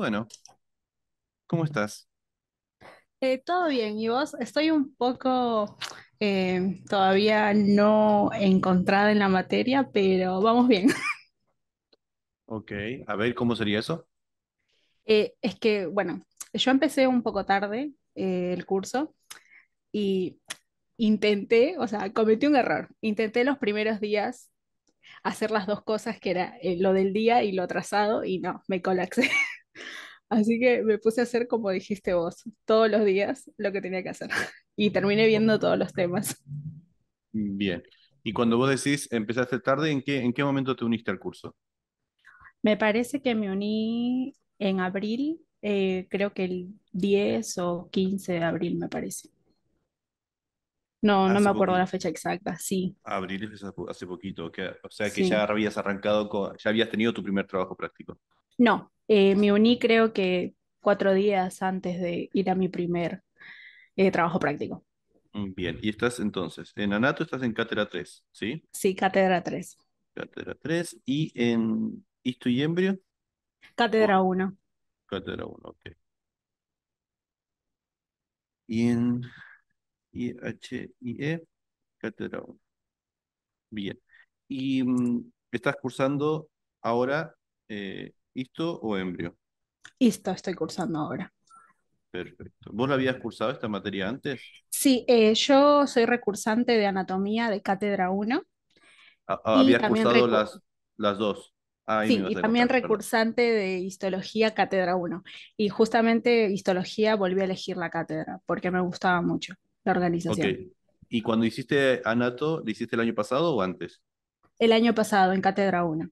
Bueno, ¿cómo estás? Eh, todo bien, ¿y vos? Estoy un poco eh, todavía no encontrada en la materia, pero vamos bien. Ok, a ver, ¿cómo sería eso? Eh, es que, bueno, yo empecé un poco tarde el curso y intenté, o sea, cometí un error. Intenté los primeros días hacer las dos cosas, que era lo del día y lo trazado, y no, me colapsé. Así que me puse a hacer como dijiste vos, todos los días lo que tenía que hacer. Y terminé viendo todos los temas. Bien. Y cuando vos decís empezaste tarde, ¿en qué, en qué momento te uniste al curso? Me parece que me uní en abril, eh, creo que el 10 o 15 de abril, me parece. No, no me acuerdo la fecha exacta, sí. Abril es hace poquito, o sea que ya habías arrancado, ya habías tenido tu primer trabajo práctico. No, eh, me uní creo que cuatro días antes de ir a mi primer eh, trabajo práctico. Mm, bien, y estás entonces, en Anato estás en Cátedra 3, ¿sí? Sí, Cátedra 3. Cátedra 3, y en Histo y Embrio. Cátedra 1. Cátedra 1, ok. Y en IHIE, Cátedra 1. Bien. Y mm, estás cursando ahora eh, ¿Histo o embrio? Histo estoy cursando ahora. Perfecto. ¿Vos la habías cursado esta materia antes? Sí, eh, yo soy recursante de anatomía de cátedra 1. Ah, ah, Había cursado las, las dos. sí, y también recursante de histología cátedra 1. Y justamente histología volví a elegir la cátedra porque me gustaba mucho la organización. ¿Y cuando hiciste anato, lo hiciste el año pasado o antes? El año pasado, en cátedra 1.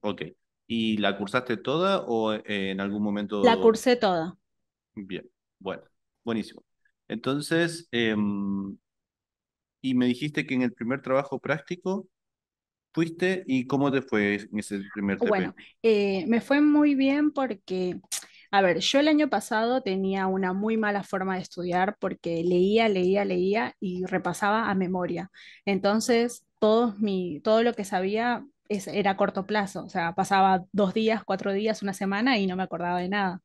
Ok. ¿Y la cursaste toda o eh, en algún momento? La cursé toda. Bien, bueno, buenísimo. Entonces, em, y me dijiste que en el primer trabajo práctico fuiste y cómo te fue en ese primer TP. Bueno, eh, me fue muy bien porque, a ver, yo el año pasado tenía una muy mala forma de estudiar porque leía, leía, leía y repasaba a memoria. Entonces, todos mi, todo lo que sabía es, era corto plazo, o sea, pasaba dos días, cuatro días, una semana y no me acordaba de nada.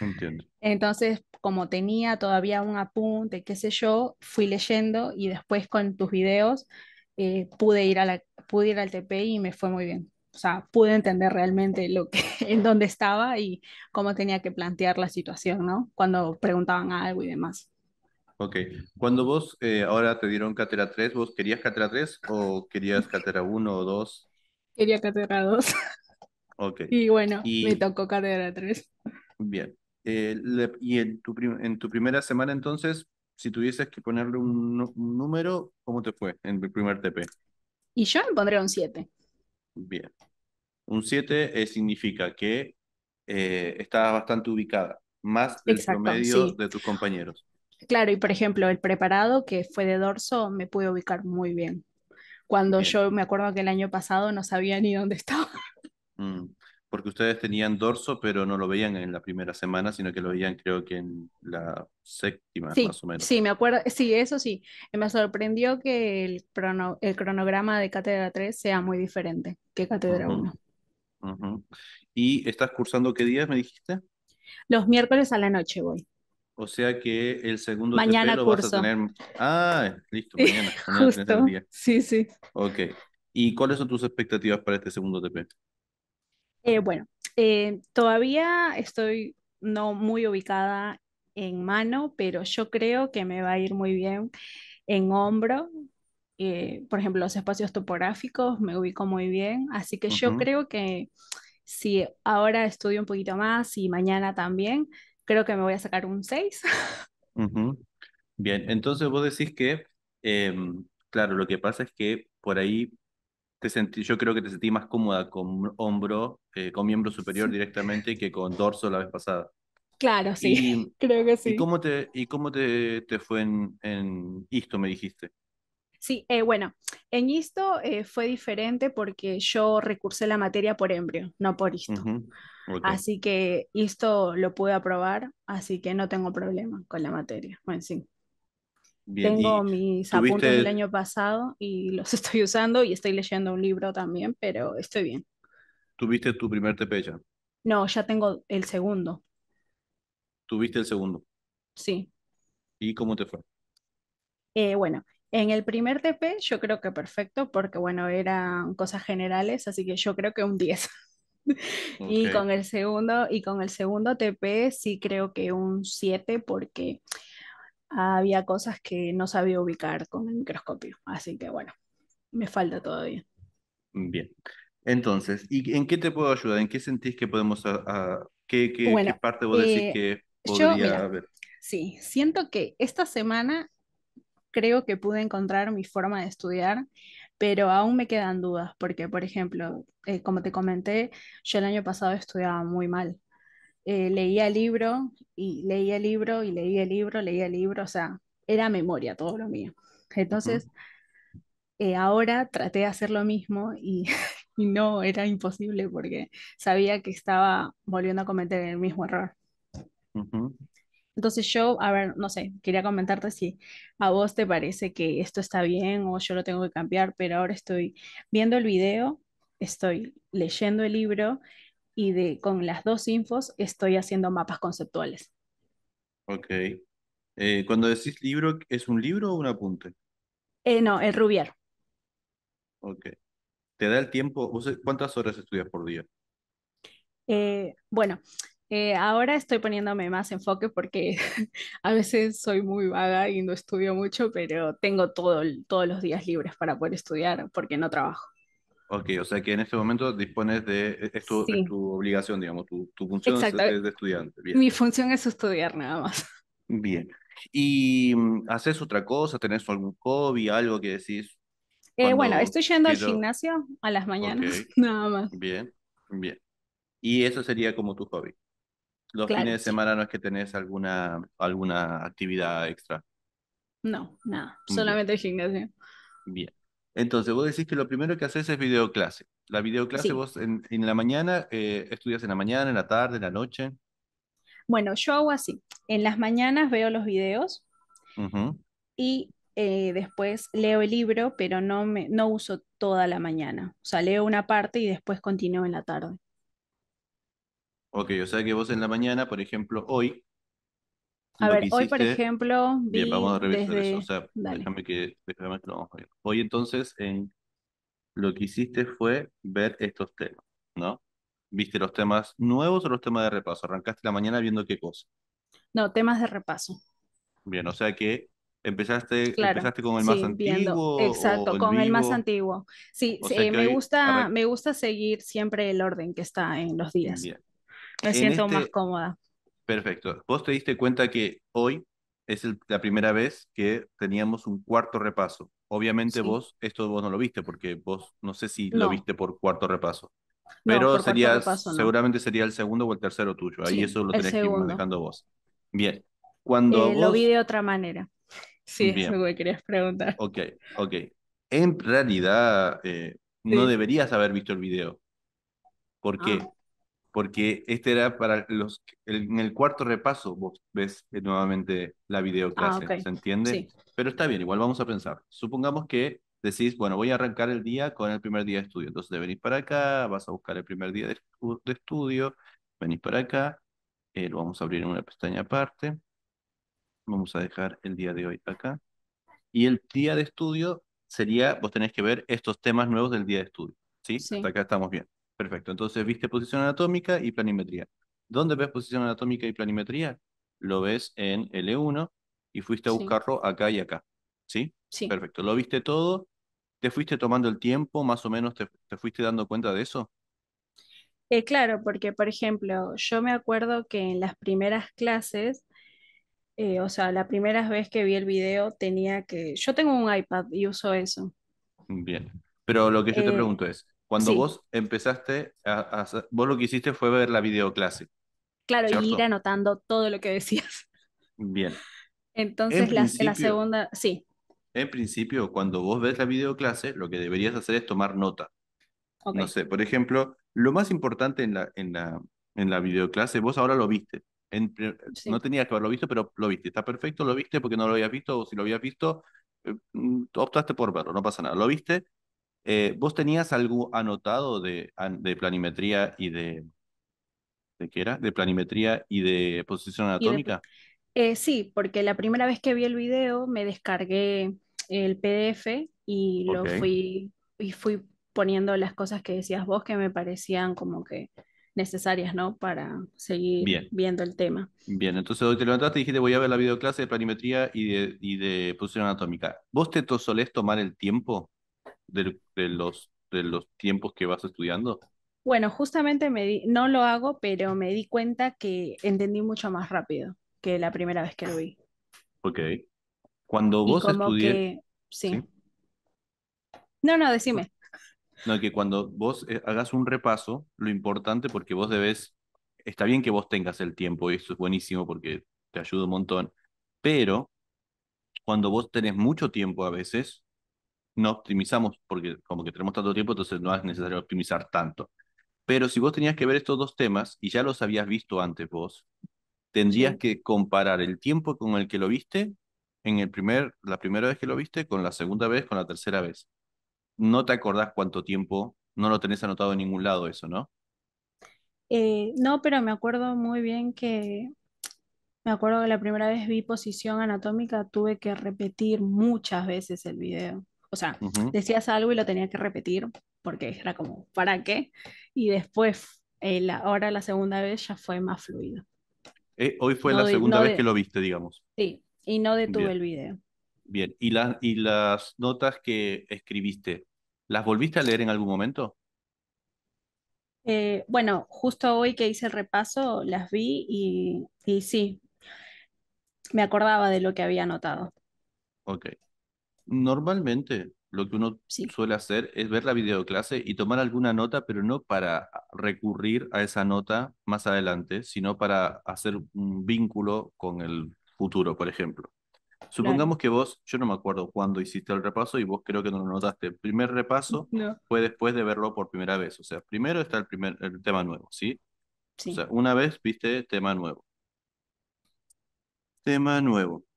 Entiendo. Entonces, como tenía todavía un apunte, qué sé yo, fui leyendo y después con tus videos eh, pude, ir a la, pude ir al TP y me fue muy bien. O sea, pude entender realmente lo que, en dónde estaba y cómo tenía que plantear la situación, ¿no? Cuando preguntaban algo y demás. Ok. Cuando vos eh, ahora te dieron cátedra 3, ¿vos querías cátedra 3 o querías cátedra 1 o 2? Quería cátedra 2. Y bueno, me tocó cátedra 3. Bien. Eh, y en tu, en tu primera semana entonces, si tuvieses que ponerle un, número, ¿cómo te fue en el primer TP? Y yo le pondré un 7. Bien. Un 7 eh, significa que eh, bastante ubicada, más del promedio de tus compañeros. Claro, y por ejemplo, el preparado que fue de dorso me pude ubicar muy bien cuando yo me acuerdo que el año pasado no sabía ni dónde estaba. Mm, porque ustedes tenían dorso, pero no lo veían en la primera semana, sino que lo veían creo que en la séptima, más o menos. Sí, me acuerdo, sí, eso sí. Me sorprendió que el, cronograma de Cátedra 3 sea muy diferente que Cátedra 1. ¿Y estás cursando qué días, me dijiste? Los miércoles a la noche voy. O sea que el segundo mañana lo vas a tener. Ah, listo, mañana. Justo. Sí, sí. Ok. ¿Y cuáles son tus expectativas para este segundo TP? Eh, bueno, eh, todavía estoy no muy ubicada en mano, pero yo creo que me va a ir muy bien en hombro. Eh, por ejemplo, los espacios topográficos me ubico muy bien, así que yo creo que si ahora estudio un poquito más y mañana también, creo que me voy a sacar un 6. Bien, entonces vos decís que, em, claro, lo que pasa es que por ahí te sentí, yo creo que te sentí más cómoda con hombro, eh, con miembro superior directamente que con dorso la vez pasada. Claro, sí, creo que sí. ¿Y cómo te, y cómo te, te fue en, Isto, me dijiste? Sí, eh, bueno, en Isto eh, fue diferente porque yo recursé la materia por embrio, no por Isto. Así que esto lo pude aprobar, así que no tengo problema con la materia. Bueno, sí. tengo mis apuntes del año pasado y los estoy usando y estoy leyendo un libro también, pero estoy bien. ¿Tuviste tu primer ya? No, ya tengo el segundo. ¿Tuviste el segundo? Sí. ¿Y cómo te fue? Eh, bueno, en el primer TP yo creo que perfecto, porque bueno, eran cosas generales, así que yo creo que un 10. Y con el segundo, y con el segundo TP sí creo que un 7 porque había cosas que no sabía ubicar con el microscopio. Así que bueno, me falta todavía. Bien. Entonces, ¿y en qué te puedo ayudar? ¿En qué sentís que podemos, qué, qué, parte vos decís eh, que podría haber? Sí, siento que esta semana creo que pude encontrar mi forma de estudiar pero aún me quedan dudas porque, por ejemplo, eh, como te comenté, yo el año pasado estudiaba muy mal. Eh, leía el libro y leía el libro y leía el libro, leía el libro, o sea, era memoria todo lo mío. Entonces, eh, ahora traté de hacer lo mismo y, no, era imposible porque sabía que estaba volviendo a cometer el mismo error. Uh entonces yo, a ver, no sé, quería comentarte si a vos te parece que esto está bien o yo lo tengo que cambiar, pero ahora estoy viendo el video, estoy leyendo el libro y de, con las dos infos estoy haciendo mapas conceptuales. Ok. Eh, cuando decís libro, ¿es un libro o un apunte? Eh, no, el Rubier. Ok. ¿Te da el tiempo? ¿Cuántas horas estudias por día? Eh, bueno, eh, ahora estoy poniéndome más enfoque porque a veces soy muy vaga y no estudio mucho, pero tengo todo, todos los días libres para poder estudiar porque no trabajo. Ok, o sea que en este momento dispones de, e, es tu, obligación, digamos, tu, función es de estudiante. Mi función es estudiar nada más. Bien. ¿Y mm, haces otra cosa? ¿Tenés algún hobby, algo que decís? Eh, bueno, estoy yendo al gimnasio a las mañanas, nada más. Bien, bien. Y eso sería como tu hobby los fines de semana no es que tenés alguna, alguna actividad extra. No, nada, solamente el gimnasio. Bien. Entonces, vos decís que lo primero que haces es videoclase. La videoclase vos en, la mañana, eh, estudias en la mañana, en la tarde, en la noche. Bueno, yo hago así. En las mañanas veo los videos y eh, después leo el libro, pero no, me, no uso toda la mañana. O sea, leo una parte y después continúo en la tarde. Ok, o sea que vos en la mañana, por ejemplo, hoy. A ver, hoy, por ejemplo, Bien, vamos a revisar eso. O sea, déjame que, lo vamos a ver. Hoy entonces en, lo que hiciste fue ver estos temas, ¿no? ¿Viste los temas nuevos o los temas de repaso? Arrancaste la mañana viendo qué cosa. No, temas de repaso. Bien, o sea que empezaste, empezaste con el más antiguo exacto, con el más antiguo. Sí, eh, me gusta, me gusta seguir siempre el orden que está en los días. Bien, me siento más este cómoda. Perfecto. Vos te diste cuenta que hoy es la primera vez que teníamos un cuarto repaso. Obviamente vos, esto vos no lo viste, porque vos no sé si lo viste por cuarto repaso. Pero seguramente sería el segundo o el tercero tuyo. Ahí eso lo tenés que ir manejando vos. Bien. Cuando eh, Lo vi de otra manera. Sí, es eso que querías preguntar. Ok, ok. En realidad, eh, no deberías haber visto el video. ¿Por qué? Ah porque este era para los, en el cuarto repaso vos ves eh, nuevamente la ah, videoclase, ¿se entiende? Pero está bien, igual vamos a pensar. Supongamos que decís, bueno, voy a arrancar el día con el primer día de estudio, entonces de venís para acá, vas a buscar el primer día de, estudio, venís para acá, eh, lo vamos a abrir en una pestaña aparte, vamos a dejar el día de hoy acá, y el día de estudio sería, vos tenés que ver estos temas nuevos del día de estudio, ¿sí? sí. Hasta acá estamos bien. Perfecto, entonces viste posición anatómica y planimetría. ¿Dónde ves posición anatómica y planimetría? Lo ves en L1 y fuiste a buscarlo acá y acá. ¿Sí? Sí. Perfecto, lo viste todo. ¿Te fuiste tomando el tiempo? ¿Más o menos te, fuiste dando cuenta de eso? Eh, claro, porque por ejemplo, yo me acuerdo que en las primeras clases, eh, o sea, la primera vez que vi el video tenía que, yo tengo un iPad y uso eso. Bien, pero lo que yo te eh, pregunto es, cuando vos empezaste, a, vos lo que hiciste fue ver la videoclase. Claro, y ir anotando todo lo que decías. Bien. Entonces, la, segunda, sí. En principio, cuando vos ves la videoclase, lo que deberías hacer es tomar nota. No sé, por ejemplo, lo más importante en la, en la, en la videoclase, vos ahora lo viste. No tenías que haberlo visto, pero lo viste. Está perfecto, lo viste porque no lo habías visto, o si lo habías visto, eh, mm, optaste por verlo, no pasa nada. Lo viste, eh, ¿Vos tenías algo anotado de, planimetría y de... ¿De qué era? De planimetría y de posición anatómica. Eh, sí, porque la primera vez que vi el video me descargué el PDF y lo fui, y fui poniendo las cosas que decías vos que me parecían como que necesarias, ¿no? Para seguir viendo el tema. Bien, entonces hoy te levantaste y dijiste voy a ver la videoclase de planimetría y de, y de posición anatómica. ¿Vos te solés tomar el tiempo de, los, de los tiempos que vas estudiando? Bueno, justamente me no lo hago, pero me di cuenta que entendí mucho más rápido que la primera vez que lo vi. Ok. Cuando vos estudiaste... Sí. sí. No, no, decime. No, que cuando vos eh, hagas un repaso, lo importante porque vos debes, está bien que vos tengas el tiempo y eso es buenísimo porque te ayuda un montón, pero cuando vos tenés mucho tiempo a veces, no optimizamos porque como que tenemos tanto tiempo, entonces no es necesario optimizar tanto. Pero si vos tenías que ver estos dos temas y ya los habías visto antes vos, tendrías que comparar el tiempo con el que lo viste en el primer, la primera vez que lo viste con la segunda vez, con la tercera vez. No te acordás cuánto tiempo, no lo tenés anotado en ningún lado eso, ¿no? Eh, no, pero me acuerdo muy bien que me acuerdo que la primera vez vi posición anatómica, tuve que repetir muchas veces el video. O sea, decías algo y lo tenía que repetir porque era como, ¿para qué? Y después, eh, la, ahora la segunda vez ya fue más fluido. Eh, hoy fue la segunda vez que lo viste, digamos. Sí, y no detuve el video. Bien, ¿Y, ¿y las notas que escribiste, las volviste a leer en algún momento? Eh, bueno, justo hoy que hice el repaso, las vi y, y sí, me acordaba de lo que había anotado. Ok. Normalmente lo que uno suele hacer es ver la videoclase y tomar alguna nota, pero no para recurrir a esa nota más adelante, sino para hacer un vínculo con el futuro, por ejemplo. Supongamos que vos, yo no me acuerdo cuándo hiciste el repaso y vos creo que no lo notaste. El primer repaso fue después de verlo por primera vez. O sea, primero está el, primer, el tema nuevo, ¿sí? ¿sí? O sea, una vez viste tema nuevo. Tema nuevo.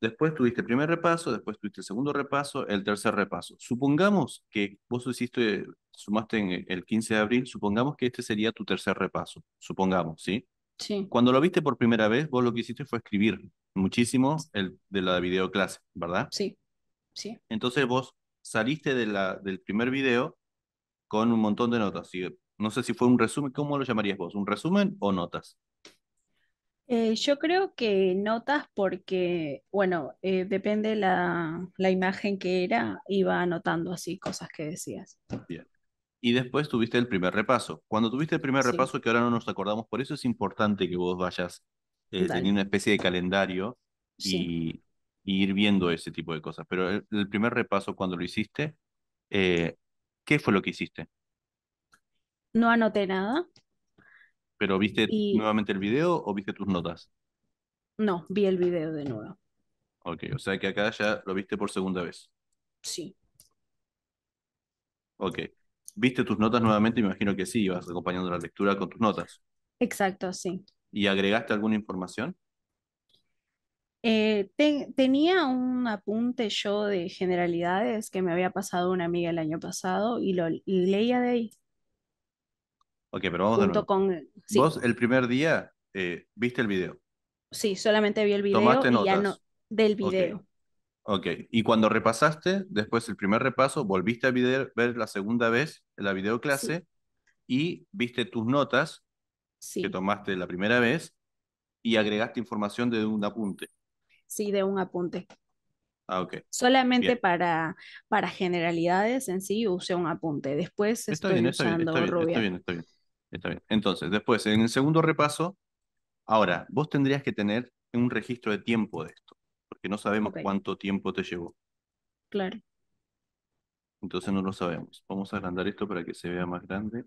Después tuviste el primer repaso, después tuviste el segundo repaso, el tercer repaso. Supongamos que vos hiciste, sumaste en el 15 de abril, supongamos que este sería tu tercer repaso, supongamos, ¿sí? Sí. Cuando lo viste por primera vez, vos lo que hiciste fue escribir muchísimo el de la videoclase, ¿verdad? Sí, sí. Entonces vos saliste de la, del primer video con un montón de notas. no sé si fue un resumen, ¿cómo lo llamarías vos? ¿Un resumen o notas? Eh, yo creo que notas porque, bueno, eh, depende la, la imagen que era, iba anotando así cosas que decías. Bien. Y después tuviste el primer repaso. Cuando tuviste el primer repaso, que ahora no nos acordamos, por eso es importante que vos vayas eh, teniendo una especie de calendario y, ir viendo ese tipo de cosas. Pero el, el primer repaso, cuando lo hiciste, eh, ¿qué fue lo que hiciste? No anoté nada. ¿Pero viste nuevamente el video o viste tus notas? No, vi el video de nuevo. Ok, o sea que acá ya lo viste por segunda vez. Sí. Ok. ¿Viste tus notas nuevamente? Me imagino que sí, ibas acompañando la lectura con tus notas. Exacto, sí. ¿Y agregaste alguna información? Eh, tenía un apunte yo de generalidades que me había pasado una amiga el año pasado y lo leía de ahí. Ok, pero vamos Vos el primer día eh, viste el video. Sí, solamente vi el video Tomaste del video. Ok, y cuando repasaste, después el primer repaso, volviste a ver la segunda vez la videoclase y viste tus notas que tomaste la primera vez y agregaste información de un apunte. Sí, de un apunte. Ah, ok. Solamente para, para generalidades en sí usé un apunte. Después estoy usando está bien, está bien. Entonces, después, en el segundo repaso, ahora, vos tendrías que tener un registro de tiempo de esto, porque no sabemos cuánto tiempo te llevó. Claro. Entonces no lo sabemos. Vamos a agrandar esto para que se vea más grande.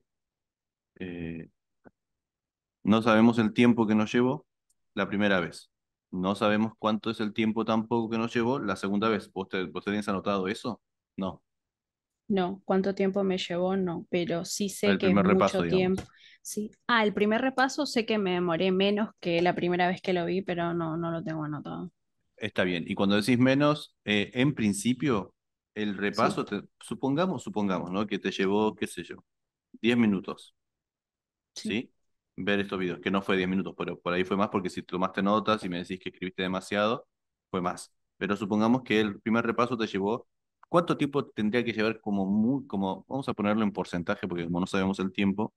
Eh, no sabemos el tiempo que nos llevó la primera vez. No sabemos cuánto es el tiempo tampoco que nos llevó la segunda vez. ¿Vos, te, anotado eso? No. No, cuánto tiempo me llevó, no, pero sí sé que mucho tiempo. Sí. Ah, el primer repaso sé que me demoré menos que la primera vez que lo vi, pero no, no lo tengo anotado. Está bien. Y cuando decís menos, eh, en principio, el repaso, supongamos, supongamos, ¿no? Que te llevó, qué sé yo, 10 minutos. Sí. ¿Sí? Ver estos videos, que no fue 10 minutos, pero por ahí fue más, porque si tomaste notas y me decís que escribiste demasiado, fue más. Pero supongamos que el primer repaso te llevó ¿Cuánto tiempo tendría que llevar como muy, como, vamos a ponerlo en porcentaje porque como no sabemos el tiempo,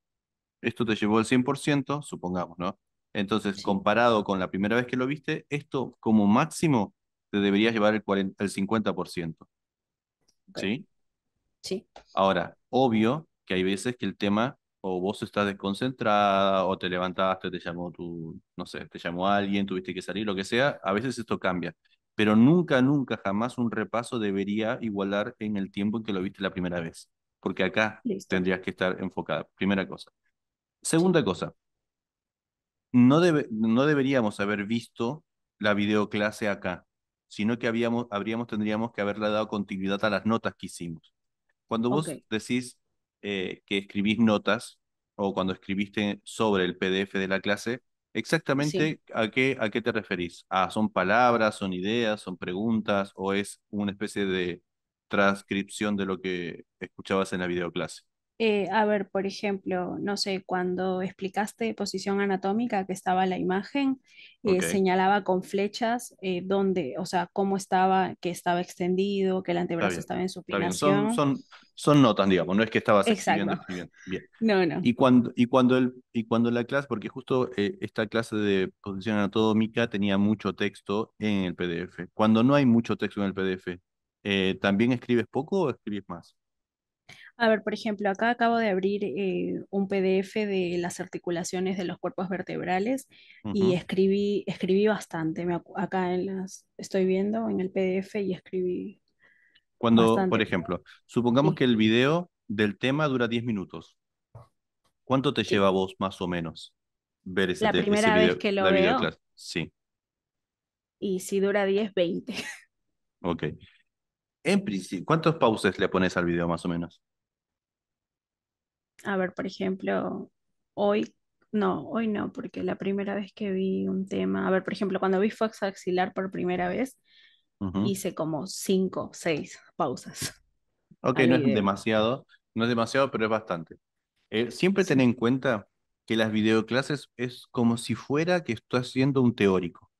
esto te llevó el 100%, supongamos, ¿no? Entonces, comparado con la primera vez que lo viste, esto como máximo te debería llevar el, 40, el 50%. ¿Sí? Sí. Ahora, obvio que hay veces que el tema, o vos estás desconcentrada, o te levantaste, te llamó tu, no sé, te llamó alguien, tuviste que salir, lo que sea, a veces esto cambia pero nunca, nunca, jamás un repaso debería igualar en el tiempo en que lo viste la primera vez, porque acá tendrías que estar enfocada, primera cosa. Segunda cosa, no, deberíamos haber visto la videoclase acá, sino que habíamos, habríamos, tendríamos que haberle dado continuidad a las notas que hicimos. Cuando vos decís eh, que escribís notas o cuando escribiste sobre el PDF de la clase, Exactamente, ¿a, qué, ¿a qué te referís? Ah, son palabras, son ideas, son preguntas o es una especie de transcripción de lo que escuchabas en la videoclase? Eh, a ver, por ejemplo, no sé, cuando explicaste posición anatómica que estaba la imagen, eh, señalaba con flechas eh, dónde, o sea, cómo estaba, que estaba extendido, que el antebrazo estaba en supinación. Son, son, son, notas, digamos, no es que estabas escribiendo, Bien. No, no. Y cuando, y cuando, y cuando la clase, porque justo esta clase de posición anatómica tenía mucho texto en el PDF. Cuando no hay mucho texto en el PDF, ¿también escribes poco o escribes más? A ver, por ejemplo, acá acabo de abrir eh, un PDF de las articulaciones de los cuerpos vertebrales y escribí, escribí bastante. acá en las, estoy viendo en el PDF y escribí. Cuando, por ejemplo, supongamos que el video del tema dura 10 minutos. ¿Cuánto te lleva vos más o menos ver ese, la primera Vez que lo veo. Sí. Y si dura 10, 20. Ok. En principio, ¿cuántos pauses le pones al video más o menos? a ver, por ejemplo, hoy, no, hoy no, porque la primera vez que vi un tema, a ver, por ejemplo, cuando vi Fox Axilar por primera vez, hice como cinco, seis pausas. Ok, no es demasiado, no es demasiado, pero es bastante. Eh, siempre ten en cuenta que las videoclases es como si fuera que estoy haciendo un teórico.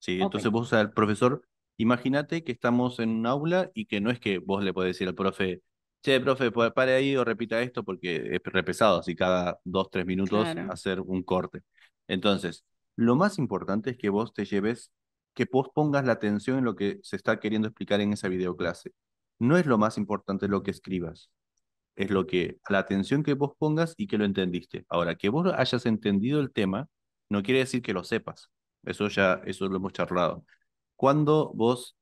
¿sí? Entonces vos al profesor, imagínate que estamos en un aula y que no es que vos le podés decir al profe, Che, profe, pare ahí o repita esto porque es repesado, así cada dos, tres minutos hacer un corte. Entonces, lo más importante es que vos te lleves, que vos pongas la atención en lo que se está queriendo explicar en esa videoclase. No es lo más importante lo que escribas, es lo que, la atención que vos pongas y que lo entendiste. Ahora, que vos hayas entendido el tema, no quiere decir que lo sepas. Eso ya, eso lo hemos charlado. Cuando vos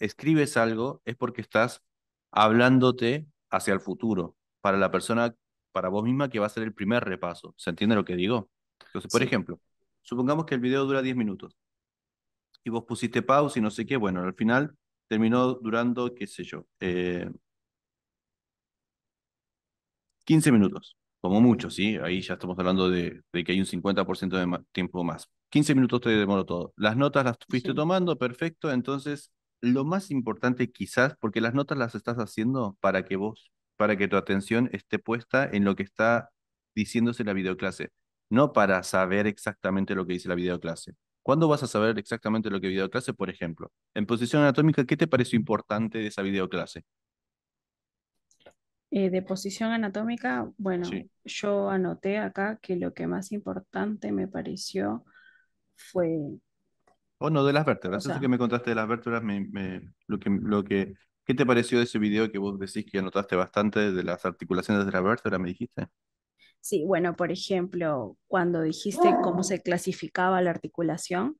escribes algo, es porque estás hablándote hacia el futuro, para la persona, para vos misma que va a ser el primer repaso. ¿Se entiende lo que digo? Entonces, por ejemplo, supongamos que el video dura 10 minutos y vos pusiste pausa y no sé qué, bueno, al final terminó durando, qué sé yo, 15 eh, minutos, como mucho, ¿sí? Ahí ya estamos hablando de, que hay un 50% de tiempo más. 15 minutos te demoró todo. Las notas las fuiste tomando, perfecto, entonces lo más importante quizás, porque las notas las estás haciendo para que vos, para que tu atención esté puesta en lo que está diciéndose la videoclase, no para saber exactamente lo que dice la videoclase. ¿Cuándo vas a saber exactamente lo que videoclase, por ejemplo? En posición anatómica, ¿qué te pareció importante de esa videoclase? Eh, de posición anatómica, bueno, yo anoté acá que lo que más importante me pareció fue Oh, no, de las vértebras. Eso que me contaste de las vértebras, lo que, lo que, ¿qué te pareció de ese video que vos decís que anotaste bastante de las articulaciones de la vértebra? me dijiste? Sí, bueno, por ejemplo, cuando dijiste cómo se clasificaba la articulación,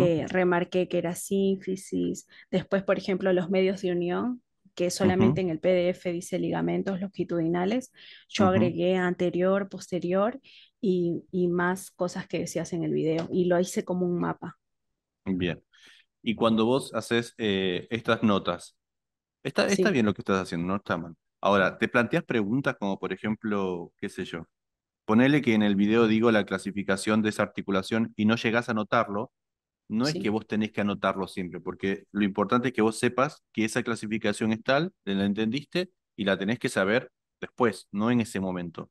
eh, remarqué que era sínfisis. Después, por ejemplo, los medios de unión, que solamente en el PDF dice ligamentos longitudinales. Yo agregué anterior, posterior y, y, más cosas que decías en el video. Y lo hice como un mapa. Bien. Y cuando vos haces eh, estas notas, está, está bien lo que estás haciendo, no está mal. Ahora, ¿te planteas preguntas como, por ejemplo, qué sé yo? Ponele que en el video digo la clasificación de esa articulación y no llegás a notarlo, no es que vos tenés que anotarlo siempre, porque lo importante es que vos sepas que esa clasificación es tal, la entendiste y la tenés que saber después, no en ese momento.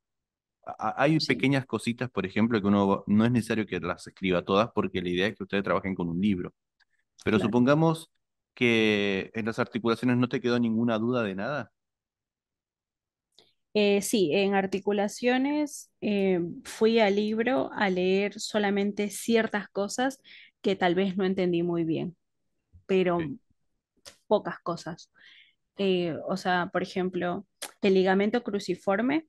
Hay pequeñas cositas, por ejemplo, que uno no es necesario que las escriba todas porque la idea es que ustedes trabajen con un libro. Pero supongamos que en las articulaciones no te quedó ninguna duda de nada. Eh, sí, en articulaciones eh, fui al libro a leer solamente ciertas cosas que tal vez no entendí muy bien, pero pocas cosas. Eh, o sea, por ejemplo, el ligamento cruciforme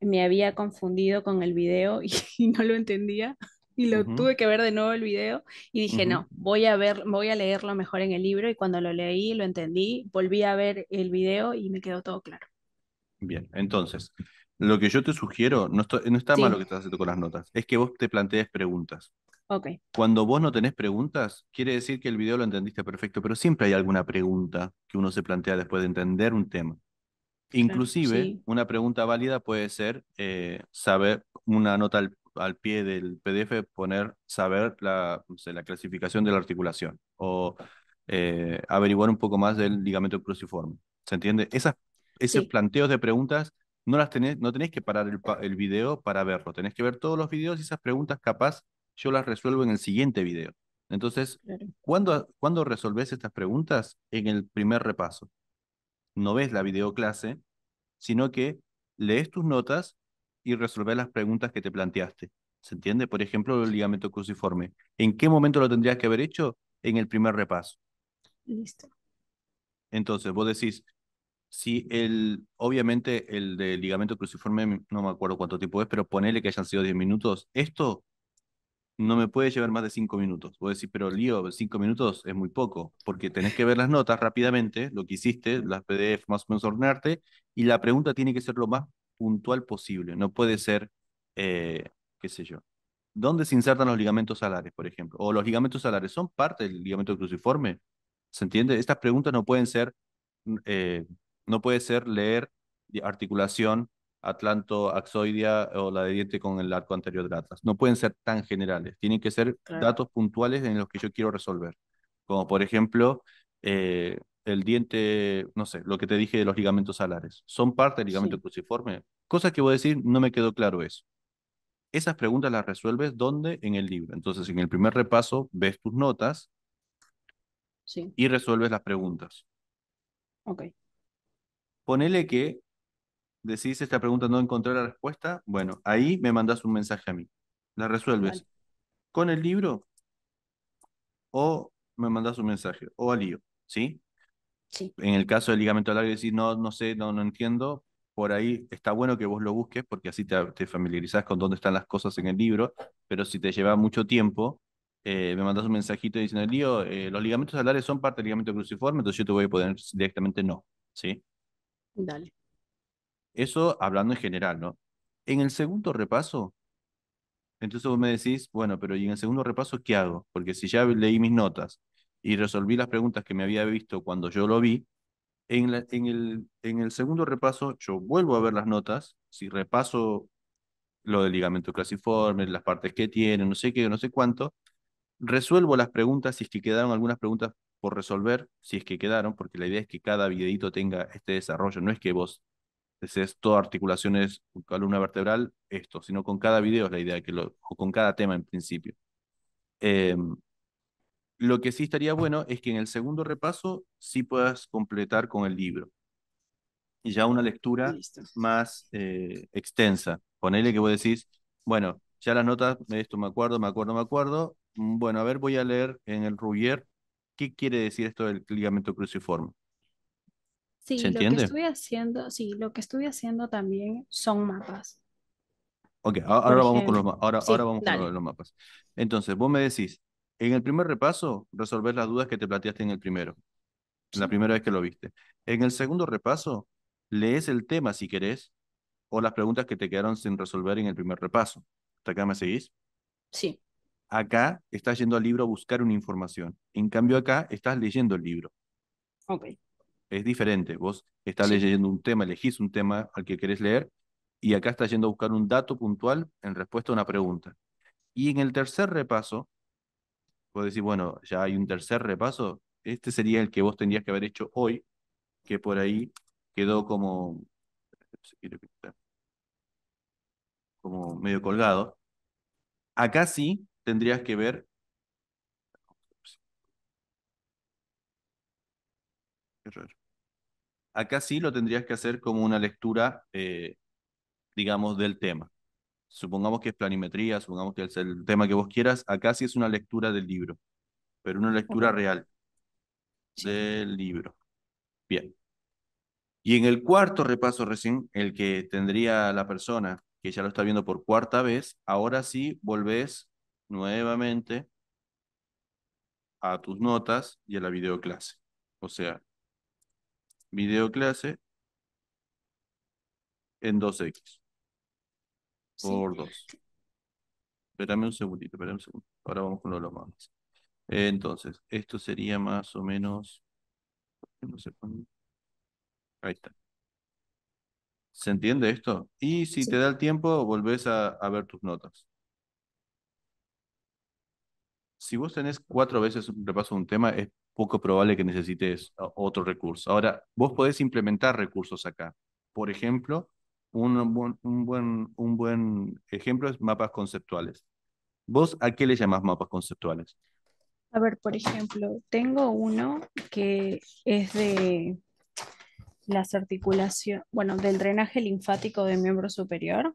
me había confundido con el video y, no lo entendía y lo tuve que ver de nuevo el video y dije, no, voy a ver, voy a leerlo mejor en el libro y cuando lo leí, lo entendí, volví a ver el video y me quedó todo claro. Bien, entonces, lo que yo te sugiero, no, está mal lo que estás haciendo con las notas, es que vos te plantees preguntas. Cuando vos no tenés preguntas, quiere decir que el video lo entendiste perfecto, pero siempre hay alguna pregunta que uno se plantea después de entender un tema. Inclusive, una pregunta válida puede ser eh, saber una nota al, pie del PDF, poner saber la, la clasificación de la articulación o eh, averiguar un poco más del ligamento cruciforme. ¿Se entiende? Esas, esos planteos de preguntas no las tenés, no que parar el, el, video para verlo. Tenés que ver todos los videos y esas preguntas capaz yo las resuelvo en el siguiente video. Entonces, ¿cuándo, ¿cuándo resolvés estas preguntas? En el primer repaso no ves la videoclase, sino que lees tus notas y resolver las preguntas que te planteaste. ¿Se entiende? Por ejemplo, el ligamento cruciforme. ¿En qué momento lo tendrías que haber hecho? En el primer repaso. Listo. Entonces, vos decís, si el, obviamente el de ligamento cruciforme, no me acuerdo cuánto tiempo es, pero ponele que hayan sido 10 minutos, esto no me puede llevar más de cinco minutos. Vos decir, pero lío, cinco minutos es muy poco, porque tenés que ver las notas rápidamente, lo que hiciste, las PDF más o menos ordenarte, y la pregunta tiene que ser lo más puntual posible. No puede ser, eh, qué sé yo, ¿dónde se insertan los ligamentos salares, por ejemplo? O los ligamentos salares son parte del ligamento cruciforme. ¿Se entiende? Estas preguntas no pueden ser, mm, eh, no puede ser leer articulación Atlanto axoidea o la de diente con el arco anterior de atlas, No pueden ser tan generales, tienen que ser datos puntuales en los que yo quiero resolver. Como por ejemplo, eh, el diente, no sé, lo que te dije de los ligamentos alares. ¿Son parte del ligamento cruciforme? Cosas que voy a decir, no me quedó claro eso. Esas preguntas las resuelves ¿dónde? En el libro. Entonces, en el primer repaso, ves tus notas y resuelves las preguntas. Ok. Ponele que decís esta pregunta no encontré la respuesta, bueno, ahí me mandás un mensaje a mí. La resuelves con el libro o me mandás un mensaje o al lío, ¿sí? Sí. En el caso del ligamento largo, decís no, no sé, no, entiendo. Por ahí está bueno que vos lo busques porque así te, te familiarizás con dónde están las cosas en el libro, pero si te lleva mucho tiempo, eh, me mandas un mensajito diciendo, Lío, eh, los ligamentos alares son parte del ligamento cruciforme, entonces yo te voy a poner directamente no, ¿sí? Dale. Eso hablando en general, ¿no? En el segundo repaso, entonces vos me decís, bueno, pero ¿y en el segundo repaso qué hago? Porque si ya leí mis notas y resolví las preguntas que me había visto cuando yo lo vi, en, en, el, en el segundo repaso yo vuelvo a ver las notas, si repaso lo del ligamento clasiforme, las partes que tiene, no sé qué, no sé cuánto, resuelvo las preguntas si es que quedaron algunas preguntas por resolver, si es que quedaron, porque la idea es que cada videito tenga este desarrollo, no es que vos es toda articulaciones, columna vertebral, esto, sino con cada video es la idea, que lo, o con cada tema en principio. Em, lo que sí estaría bueno es que en el segundo repaso sí puedas completar con el libro. Y ya una lectura más eh, extensa. Ponele que vos decís, bueno, ya las notas, esto me acuerdo, me acuerdo, me acuerdo. Bueno, a ver, voy a leer en el Rubier qué quiere decir esto del ligamento cruciforme. Sí, lo que estoy haciendo, lo que haciendo también son mapas. Ok, ahora, vamos con, los, ahora, ahora vamos los mapas. Entonces, vos me decís, en el primer repaso, resolver las dudas que te planteaste en el primero, la primera vez que lo viste. En el segundo repaso, lees el tema si querés, o las preguntas que te quedaron sin resolver en el primer repaso. ¿Hasta acá me seguís? Sí. Acá estás yendo al libro a buscar una información. En cambio, acá estás leyendo el libro. Ok es diferente. Vos estás leyendo un tema, elegís un tema al que querés leer y acá estás yendo a buscar un dato puntual en respuesta a una pregunta. Y en el tercer repaso, vos decís, bueno, ya hay un tercer repaso, este sería el que vos tendrías que haber hecho hoy, que por ahí quedó como, como medio colgado. Acá sí tendrías que ver acá sí lo tendrías que hacer como una lectura, eh, digamos, del tema. Supongamos que es planimetría, supongamos que es el tema que vos quieras, acá sí es una lectura del libro, pero una lectura real del libro. Bien. Y en el cuarto repaso recién, el que tendría la persona que ya lo está viendo por cuarta vez, ahora sí volvés nuevamente a tus notas y a la videoclase. O sea, video clase en 2x por 2. Espérame un segundito, espérame un segundo. Ahora vamos con los más. Entonces, esto sería más o menos. No sé Ahí está. ¿Se entiende esto? Y si te da el tiempo, volvés a, ver tus notas. Si vos tenés cuatro veces un repaso de un tema, es poco probable que necesites otro recurso. Ahora, vos podés implementar recursos acá. Por ejemplo, un buen, un buen, ejemplo es mapas conceptuales. ¿Vos a qué le llamás mapas conceptuales? A ver, por ejemplo, tengo uno que es de las articulaciones, bueno, del drenaje linfático del miembro superior.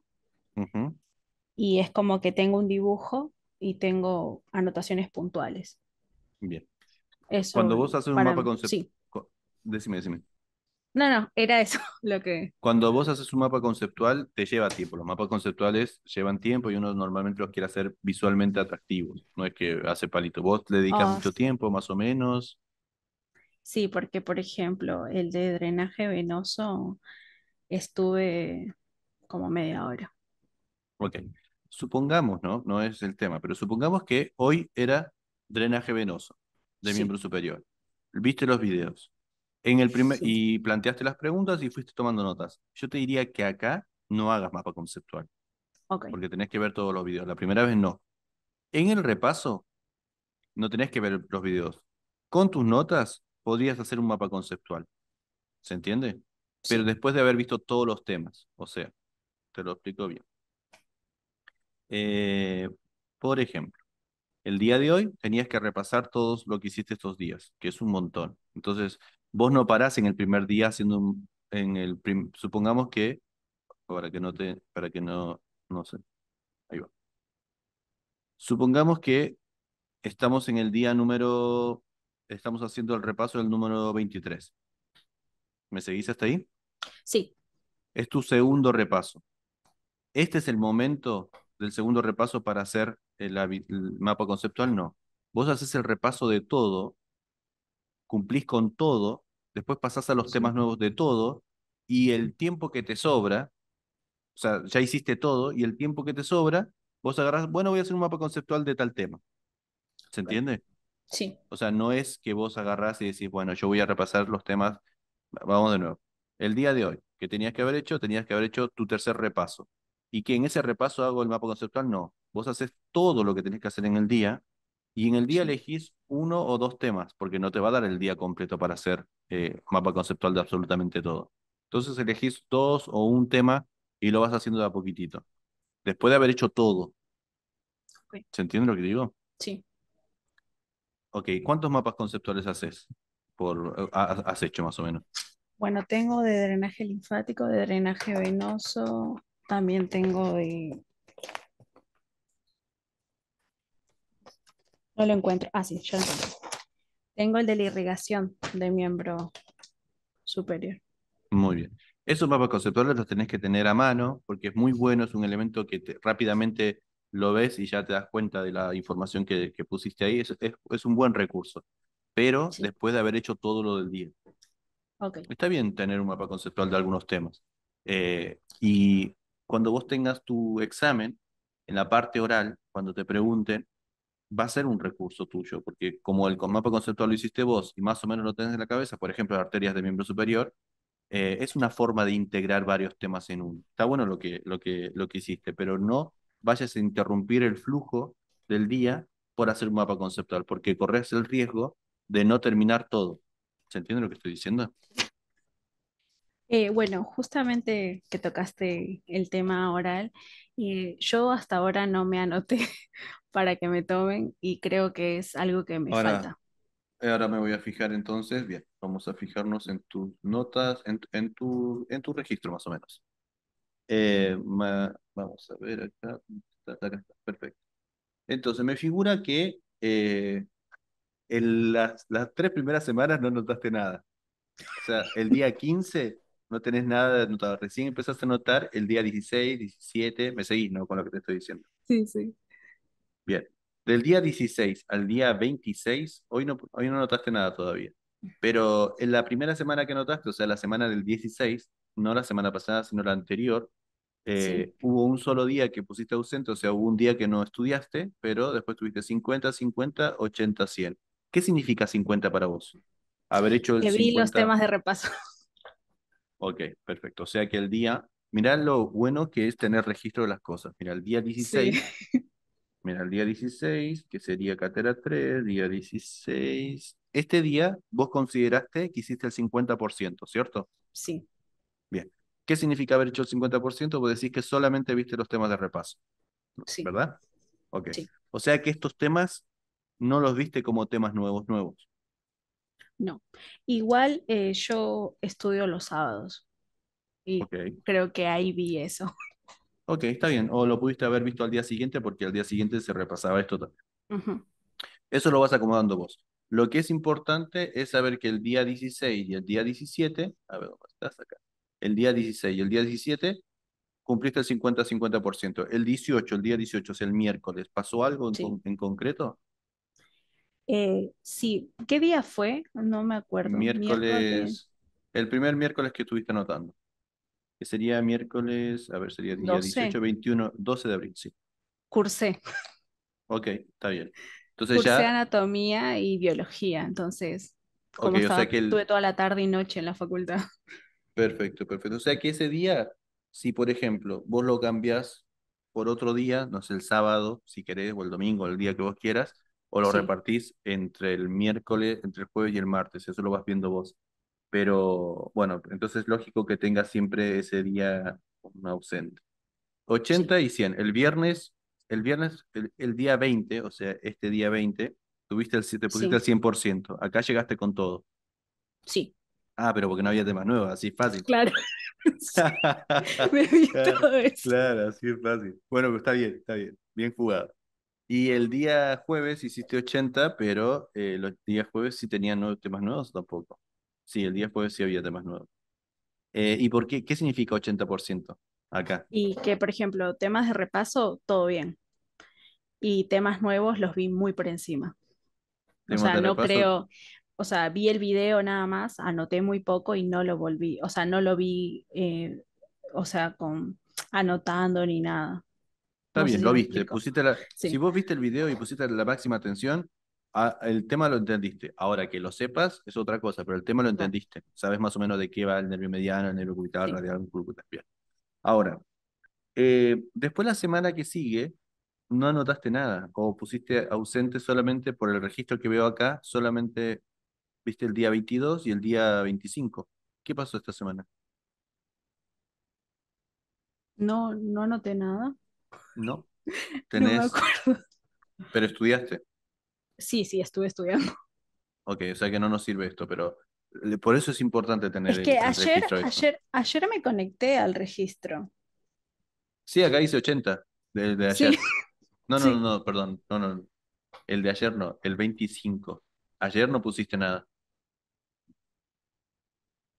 Y es como que tengo un dibujo y tengo anotaciones puntuales. Bien. Cuando vos haces un mapa conceptual. Decime, decime. No, no, era eso lo que. Cuando vos haces un mapa conceptual, te lleva tiempo. Los mapas conceptuales llevan tiempo y uno normalmente los quiere hacer visualmente atractivos. No es que hace palito. Vos le dedicas ah, mucho tiempo, más o menos. Sí, porque por ejemplo, el de drenaje venoso estuve como media hora. Ok. Supongamos, ¿no? No es el tema, pero supongamos que hoy era drenaje venoso de miembro superior. Viste los videos. En el primer, Y planteaste las preguntas y fuiste tomando notas. Yo te diría que acá no hagas mapa conceptual. Porque tenés que ver todos los videos. La primera vez no. En el repaso, no tenés que ver los videos. Con tus notas podrías hacer un mapa conceptual. ¿Se entiende? Pero después de haber visto todos los temas. O sea, te lo explico bien. Eh, por ejemplo, el día de hoy tenías que repasar todo lo que hiciste estos días, que es un montón. Entonces, vos no parás en el primer día haciendo un, en el supongamos que para que no te para que no no sé. Ahí va. Supongamos que estamos en el día número estamos haciendo el repaso del número 23. ¿Me seguís hasta ahí? Sí. Es tu segundo repaso. Este es el momento del segundo repaso para hacer el, mapa conceptual no. Vos haces el repaso de todo, cumplís con todo, después pasás a los temas nuevos de todo, y el tiempo que te sobra, o sea, ya hiciste todo, y el tiempo que te sobra, vos agarrás, bueno, voy a hacer un mapa conceptual de tal tema. ¿Se entiende? Sí. O sea, no es que vos agarrás y decís, bueno, yo voy a repasar los temas. Vamos de nuevo. El día de hoy, que tenías que haber hecho? Tenías que haber hecho tu tercer repaso. ¿Y que en ese repaso hago el mapa conceptual? No. Vos haces todo lo que tenés que hacer en el día y en el día elegís uno o dos temas, porque no te va a dar el día completo para hacer eh, mapa conceptual de absolutamente todo. Entonces elegís dos o un tema y lo vas haciendo de a poquitito. Después de haber hecho todo. ¿Se entiende lo que digo? Sí. Ok, ¿cuántos mapas conceptuales haces? Por, has hecho más o menos. Bueno, tengo de drenaje linfático, de drenaje venoso, también tengo de No lo encuentro. Ah, sí, ya lo Tengo el de la irrigación de miembro superior. Muy bien. Esos mapas conceptuales los tenés que tener a mano porque es muy bueno, es un elemento que rápidamente lo ves y ya te das cuenta de la información que, pusiste ahí. Es, es, un buen recurso, pero después de haber hecho todo lo del día. Está bien tener un mapa conceptual de algunos temas. Eh, y cuando vos tengas tu examen, en la parte oral, cuando te pregunten, va a ser un recurso tuyo, porque como el mapa conceptual lo hiciste vos y más o menos lo tenés en la cabeza, por ejemplo, arterias de miembro superior, eh, es una forma de integrar varios temas en uno. Está bueno lo que, lo, que, lo que hiciste, pero no vayas a interrumpir el flujo del día por hacer un mapa conceptual, porque corres el riesgo de no terminar todo. ¿Se entiende lo que estoy diciendo? Eh, bueno, justamente que tocaste el tema oral, y yo hasta ahora no me anoté para que me tomen y creo que es algo que me falta. Eh, ahora me voy a fijar entonces, bien, vamos a fijarnos en tus notas, en, tu, en tu registro más o menos. Eh, vamos a ver acá, perfecto. Entonces me figura que eh, en las, las tres primeras semanas no notaste nada. O sea, el día 15 no tenés nada de anotado. Recién empezaste a notar el día 16, 17, me seguís, ¿no? Con lo que te estoy diciendo. Sí, sí. Bien. Del día 16 al día 26, hoy no, hoy no notaste nada todavía. Pero en la primera semana que notaste, o sea, la semana del 16, no la semana pasada, sino la anterior, eh, hubo un solo día que pusiste ausente, o sea, hubo un día que no estudiaste, pero después tuviste 50, 50, 80, 100. ¿Qué significa 50 para vos? Haber hecho los temas de repaso. Ok, perfecto. O sea que el día, mirá lo bueno que es tener registro de las cosas. Mira, el día 16, mira, el día 16, que sería cátedra 3, día 16. Este día vos consideraste que hiciste el 50%, ¿cierto? Sí. Bien. ¿Qué significa haber hecho el 50%? Vos decís que solamente viste los temas de repaso. Sí. ¿Verdad? Ok. O sea que estos temas no los viste como temas nuevos, nuevos. No. Igual eh, yo estudio los sábados y creo que ahí vi eso. Ok, está bien. O lo pudiste haber visto al día siguiente porque al día siguiente se repasaba esto también. Eso lo vas acomodando vos. Lo que es importante es saber que el día 16 y el día 17, a ver estás acá, el día 16 y el día 17 cumpliste el 50-50%. El 18, el día 18, es el miércoles, ¿pasó algo en, concreto? Eh, sí, ¿qué día fue? No me acuerdo. Miércoles, el primer miércoles que estuviste anotando. Que sería miércoles, a ver, sería día 18, 21, 12 de abril, sí. Cursé. Ok, está bien. Entonces Cursé anatomía y biología, entonces, como que estuve toda la tarde y noche en la facultad. Perfecto, perfecto. O sea que ese día, si por ejemplo vos lo cambiás por otro día, no sé, el sábado, si querés, o el domingo, el día que vos quieras, o lo repartís entre el miércoles, entre el jueves y el martes, eso lo vas viendo vos. Pero bueno, entonces es lógico que tengas siempre ese día ausente. 80 y 100. El viernes, el viernes, el, día 20, o sea, este día 20, tuviste el, te pusiste al 100%. Acá llegaste con todo. Sí. Ah, pero porque no había temas nuevos, así fácil. Claro. claro, así es fácil. Bueno, pero está bien, está bien. Bien jugado. Y el día jueves hiciste 80, pero eh, los días jueves sí tenían temas nuevos tampoco. Sí, el día jueves sí había temas nuevos. Eh, ¿Y por qué? ¿Qué significa 80% acá? Y que, por ejemplo, temas de repaso, todo bien. Y temas nuevos los vi muy por encima. O sea, no creo, o sea, vi el video nada más, anoté muy poco y no lo volví, o sea, no lo vi, eh, o sea, con anotando ni nada. Está bien, lo viste. Si vos viste el video y pusiste la máxima atención, el tema lo entendiste. Ahora que lo sepas es otra cosa, pero el tema lo entendiste. Sabes más o menos de qué va el nervio mediano, el nervio cubital, sí. radial, cubital Bien. Ahora, eh, después la semana que sigue, no anotaste nada, o pusiste ausente solamente por el registro que veo acá, solamente viste el día 22 y el día 25. ¿Qué pasó esta semana? No, no anoté nada. No. No me acuerdo. Pero estudiaste. Sí, sí, estuve estudiando. Ok, o sea que no nos sirve esto, pero por eso es importante tener. Es que ayer, ayer, ayer me conecté al registro. Sí, acá hice 80 de, de ayer. No, no, no, perdón. No, no. El de ayer no, el 25. Ayer no pusiste nada.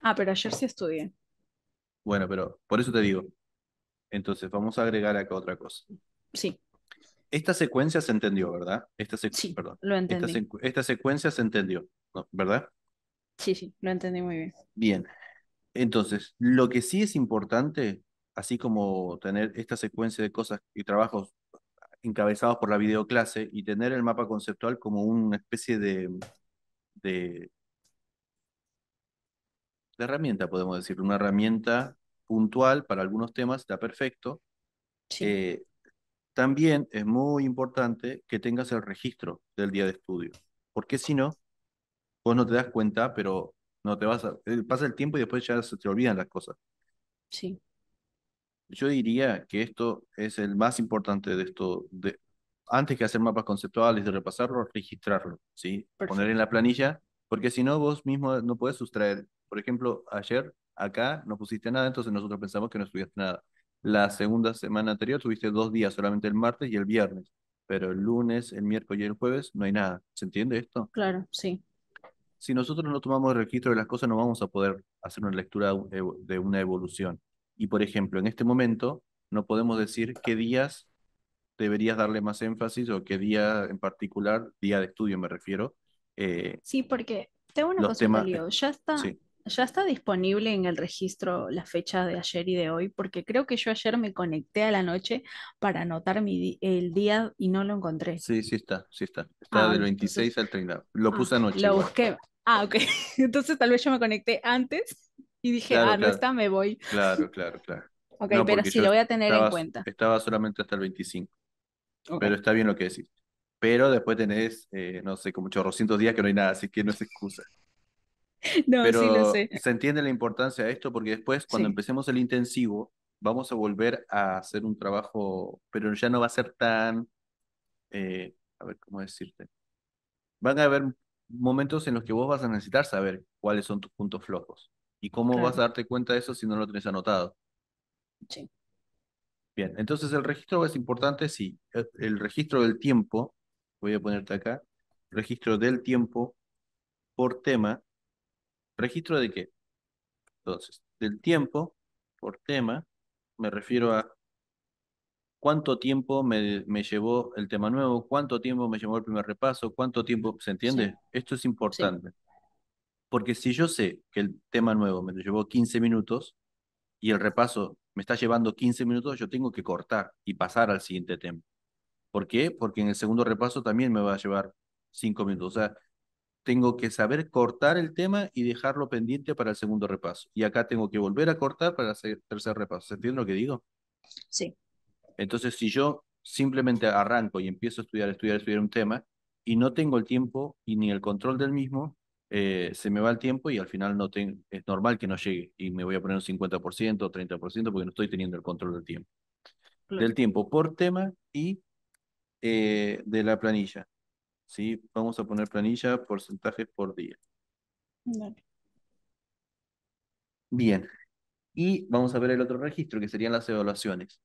Ah, pero ayer sí estudié. Bueno, pero por eso te digo, entonces, vamos a agregar acá otra cosa. Sí. Esta secuencia se entendió, ¿verdad? Esta sí, Perdón. Esta, secuencia se entendió, ¿verdad? Sí, sí, lo entendí muy bien. Bien. Entonces, lo que sí es importante, así como tener esta secuencia de cosas y trabajos encabezados por la videoclase y tener el mapa conceptual como una especie de, de, de herramienta, podemos decir, una herramienta puntual para algunos temas, está perfecto. Eh, también es muy importante que tengas el registro del día de estudio, porque si no, vos no te das cuenta, pero no te vas a, eh, pasa el tiempo y después ya se te olvidan las cosas. Sí. Yo diría que esto es el más importante de esto, de, antes que hacer mapas conceptuales, de repasarlo, registrarlo, ¿sí? Poner en la planilla, porque si no, vos mismo no puedes sustraer. Por ejemplo, ayer acá no pusiste nada, entonces nosotros pensamos que no estuviste nada. La segunda semana anterior tuviste dos días, solamente el martes y el viernes, pero el lunes, el miércoles y el jueves no hay nada. ¿Se entiende esto? Claro, sí. Si nosotros no tomamos el registro de las cosas, no vamos a poder hacer una lectura de una evolución. Y por ejemplo, en este momento no podemos decir qué días deberías darle más énfasis o qué día en particular, día de estudio me refiero. Eh, sí, porque tengo una cosa, temas, Ya está, ya está disponible en el registro la fecha de ayer y de hoy, porque creo que yo ayer me conecté a la noche para anotar mi, el día y no lo encontré. Sí, sí está, sí está. Está ah, del 26 al 30. Lo ah, puse anoche. Lo busqué. Ah, ok. Entonces tal vez yo me conecté antes y dije, ah, no está, me voy. Claro, claro, claro. Ok, pero sí lo voy a tener en cuenta. Estaba solamente hasta el 25. Pero está bien lo que decís. Pero después tenés, eh, no sé, como cientos días que no hay nada, así que no es excusa. No, sí lo sé. Se entiende la importancia de esto porque después, cuando empecemos el intensivo, vamos a volver a hacer un trabajo, pero ya no va a ser tan, eh, a ver, ¿cómo decirte? Van a haber momentos en los que vos vas a necesitar saber cuáles son tus puntos flojos y cómo vas a darte cuenta de eso si no lo tenés anotado. Sí. Bien, entonces el registro es importante, sí. Eh, el registro del tiempo, voy a ponerte acá, registro del tiempo por tema ¿Registro de qué? Entonces, del tiempo por tema, me refiero a cuánto tiempo me, me, llevó el tema nuevo, cuánto tiempo me llevó el primer repaso, cuánto tiempo, ¿se entiende? Esto es importante. Porque si yo sé que el tema nuevo me llevó 15 minutos y el repaso me está llevando 15 minutos, yo tengo que cortar y pasar al siguiente tema. ¿Por qué? Porque en el segundo repaso también me va a llevar 5 minutos. O sea, tengo que saber cortar el tema y dejarlo pendiente para el segundo repaso. Y acá tengo que volver a cortar para el tercer repaso. ¿Se entiende lo que digo? Sí. Entonces, si yo simplemente arranco y empiezo a estudiar, estudiar, estudiar un tema y no tengo el tiempo y ni el control del mismo, eh, se me va el tiempo y al final no tengo, es normal que no llegue y me voy a poner un 50% o 30% porque no estoy teniendo el control del tiempo. Del tiempo por tema y eh, de la planilla. ¿sí? Vamos a poner planilla porcentaje por día. Bien. Y vamos a ver el otro registro, que serían las evaluaciones.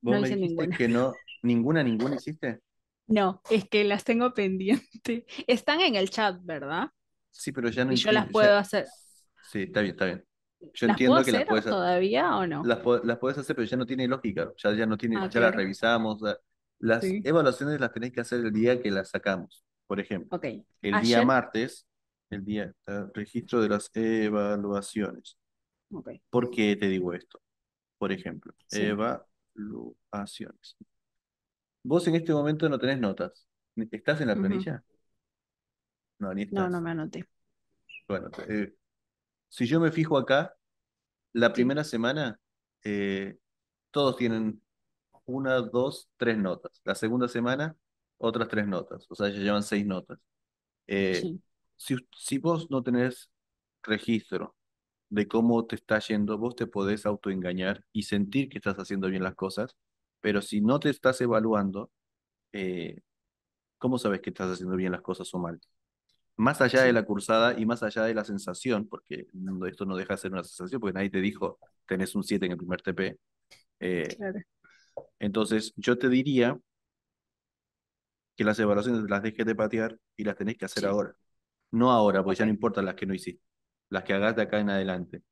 no ninguna. que no, ninguna, ninguna hiciste? No, es que las tengo pendiente. Están en el chat, ¿verdad? Sí, pero ya no. Y yo las puedo hacer. Sí, está bien, está bien. Yo ¿Las entiendo que las puedes hacer. ¿Todavía o no? Las, puedes hacer, pero ya no tiene lógica. Ya, ya no tiene, ya las revisamos, las evaluaciones las tenéis que hacer el día que las sacamos. Por ejemplo, el día martes, el día ah, registro de las evaluaciones. ¿Por qué te digo esto? Por ejemplo, evaluaciones. Vos en este momento no tenés notas. ¿Estás en la planilla? No, ni estás. No, no me anoté. Bueno, eh, si yo me fijo acá, la primera semana eh, todos tienen una, dos, tres notas. La segunda semana, otras tres notas. O sea, ya llevan seis notas. Eh, si, vos no tenés registro de cómo te está yendo, vos te podés autoengañar y sentir que estás haciendo bien las cosas, pero si no te estás evaluando, eh, ¿cómo sabes que estás haciendo bien las cosas o mal? Más allá de la cursada y más allá de la sensación, porque esto no deja de ser una sensación, porque nadie te dijo, tenés un 7 en el primer TP, eh, entonces, yo te diría que las evaluaciones las dejes de patear y las tenés que hacer ahora. No ahora, porque ya no importan las que no hiciste, las que hagas de acá en adelante.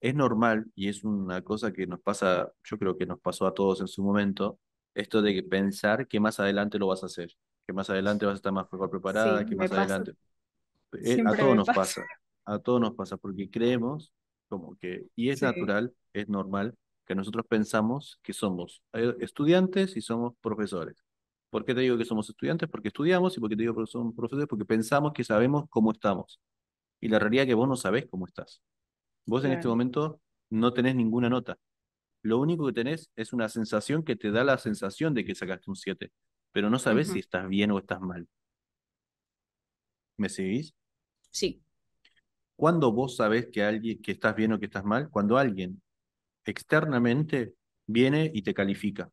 Es normal y es una cosa que nos pasa, yo creo que nos pasó a todos en su momento, esto de pensar que más adelante lo vas a hacer, que más adelante vas a estar más mejor preparada, que más adelante. Eh, a todo nos pasa, a todos nos pasa, porque creemos como que, y es natural, es normal, nosotros pensamos que somos eh, estudiantes y somos profesores. ¿Por qué te digo que somos estudiantes? Porque estudiamos y porque te digo que somos profesores porque pensamos que sabemos cómo estamos. Y la realidad es que vos no sabés cómo estás. Vos en este momento no tenés ninguna nota. Lo único que tenés es una sensación que te da la sensación de que sacaste un 7, pero no sabés si estás bien o estás mal. ¿Me seguís? Sí. ¿Cuándo vos sabés que alguien que estás bien o que estás mal? Cuando alguien externamente viene y te califica.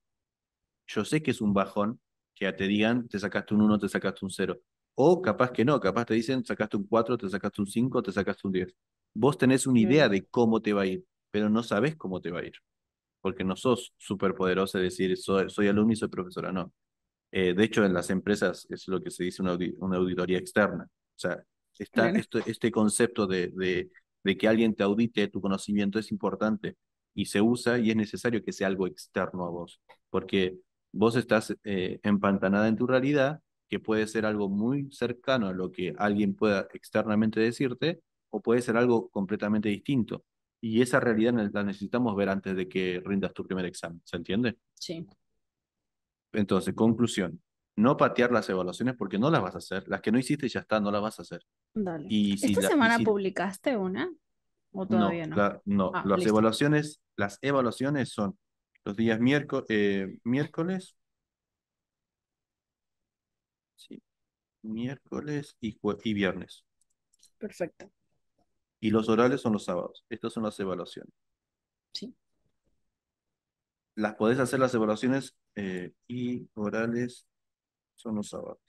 Yo sé que es un bajón que te digan, te sacaste un 1, te sacaste un 0. O capaz que no, capaz te dicen, sacaste un 4, te sacaste un 5, te sacaste un 10. Vos tenés una idea de cómo te va a ir, pero no sabes cómo te va a ir. Porque no sos súper poderosa de decir, soy, soy alumno y soy profesora, no. Eh, de hecho, en las empresas es lo que se dice una, auditoría externa. O sea, está, este concepto de que alguien te audite tu conocimiento es importante y se usa y es necesario que sea algo externo a vos, porque vos estás eh, empantanada en tu realidad, que puede ser algo muy cercano a lo que alguien pueda externamente decirte, o puede ser algo completamente distinto. Y esa realidad la necesitamos ver antes de que rindas tu primer examen, ¿se entiende? Sí. Entonces, conclusión. No patear las evaluaciones porque no las vas a hacer. Las que no hiciste ya está, no las vas a hacer. Y ¿Esta semana publicaste una? ¿O todavía no? No, ah, las evaluaciones las evaluaciones son los días miércoles, eh, miércoles, sí, miércoles y, y viernes. Perfecto. Y los orales son los sábados. Estas son las evaluaciones. Sí. Las podés hacer las evaluaciones eh, y orales son los sábados.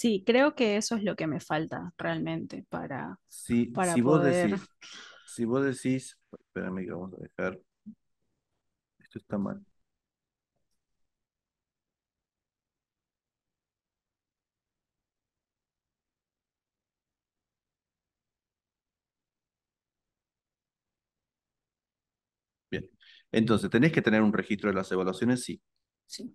Sí, creo que eso es lo que me falta realmente para, sí, para si Vos decís, si vos decís, espérame que vamos a dejar, esto está mal. Bien, entonces, ¿tenés que tener un registro de las evaluaciones? Sí. Sí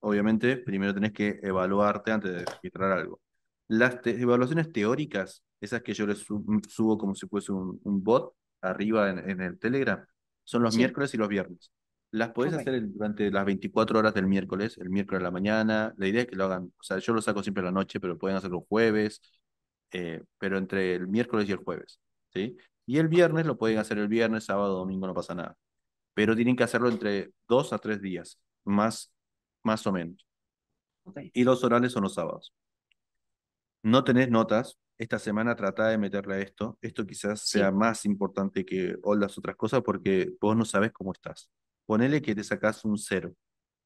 obviamente primero tenés que evaluarte antes de registrar algo. Las evaluaciones teóricas, esas que yo les mm, subo como si fuese un, bot arriba en, el Telegram, son los miércoles y los viernes. Las podés hacer durante las 24 horas del miércoles, el miércoles a la mañana. La idea es que lo hagan, o sea, yo lo saco siempre a la noche, pero pueden hacerlo jueves, eh, pero entre el miércoles y el jueves. ¿sí? Y el viernes lo pueden hacer el viernes, sábado, domingo, no pasa nada. Pero tienen que hacerlo entre dos a tres días, más más o menos. Y los orales son los sábados. No tenés notas. Esta semana trata de meterle a esto. Esto quizás sea más importante que las otras cosas porque vos no sabes cómo estás. Ponele que te sacás un cero,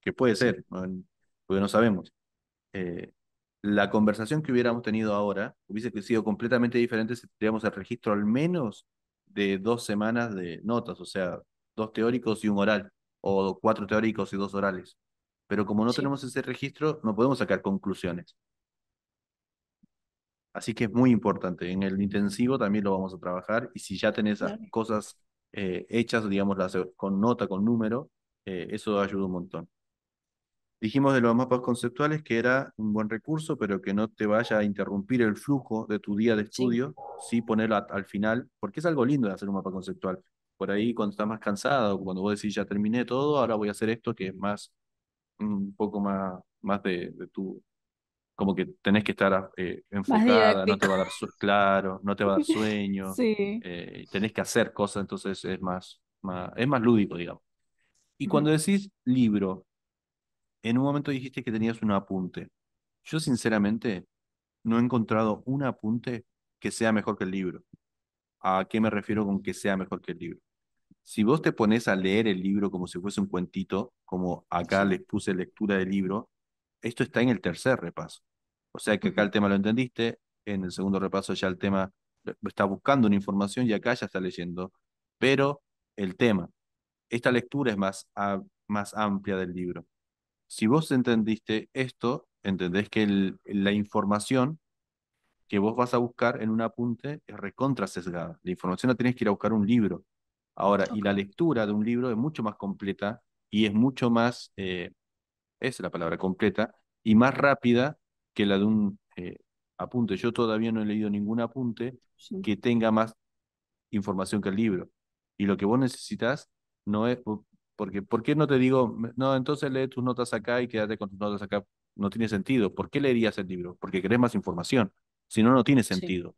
que puede ser, porque no sabemos. Eh, la conversación que hubiéramos tenido ahora hubiese sido completamente diferente si tuviéramos el registro al menos de dos semanas de notas, o sea, dos teóricos y un oral, o cuatro teóricos y dos orales. Pero como no tenemos ese registro, no podemos sacar conclusiones. Así que es muy importante. En el intensivo también lo vamos a trabajar y si ya tenés cosas eh, hechas, digamos, las, con nota, con número, eh, eso ayuda un montón. Dijimos de los mapas conceptuales que era un buen recurso, pero que no te vaya a interrumpir el flujo de tu día de estudio, sí, ponerlo al final, porque es algo lindo de hacer un mapa conceptual. Por ahí cuando estás más cansado, cuando vos decís ya terminé todo, ahora voy a hacer esto que es más un poco más, más de, tu, como que tenés que estar eh, enfocada, no te va a dar claro, no te va a dar sueño, eh, tenés que hacer cosas, entonces es más, es más lúdico, digamos. Y cuando decís libro, en un momento dijiste que tenías un apunte. Yo sinceramente no he encontrado un apunte que sea mejor que el libro. ¿A qué me refiero con que sea mejor que el libro? si vos te pones a leer el libro como si fuese un cuentito, como acá les puse lectura del libro, esto está en el tercer repaso. O sea que acá el tema lo entendiste, en el segundo repaso ya el tema está buscando una información y acá ya está leyendo. Pero el tema, esta lectura es más, más amplia del libro. Si vos entendiste esto, entendés que la información que vos vas a buscar en un apunte es recontra sesgada. La información la tienes que ir a buscar un libro. Ahora, y la lectura de un libro es mucho más completa y es mucho más, eh, es la palabra completa, y más rápida que la de un eh, apunte. Yo todavía no he leído ningún apunte que tenga más información que el libro. Y lo que vos necesitas no es, porque ¿por qué no te digo, no, entonces lee tus notas acá y quédate con tus notas acá? No tiene sentido. ¿Por qué leerías el libro? Porque querés más información. Si no, no tiene sentido.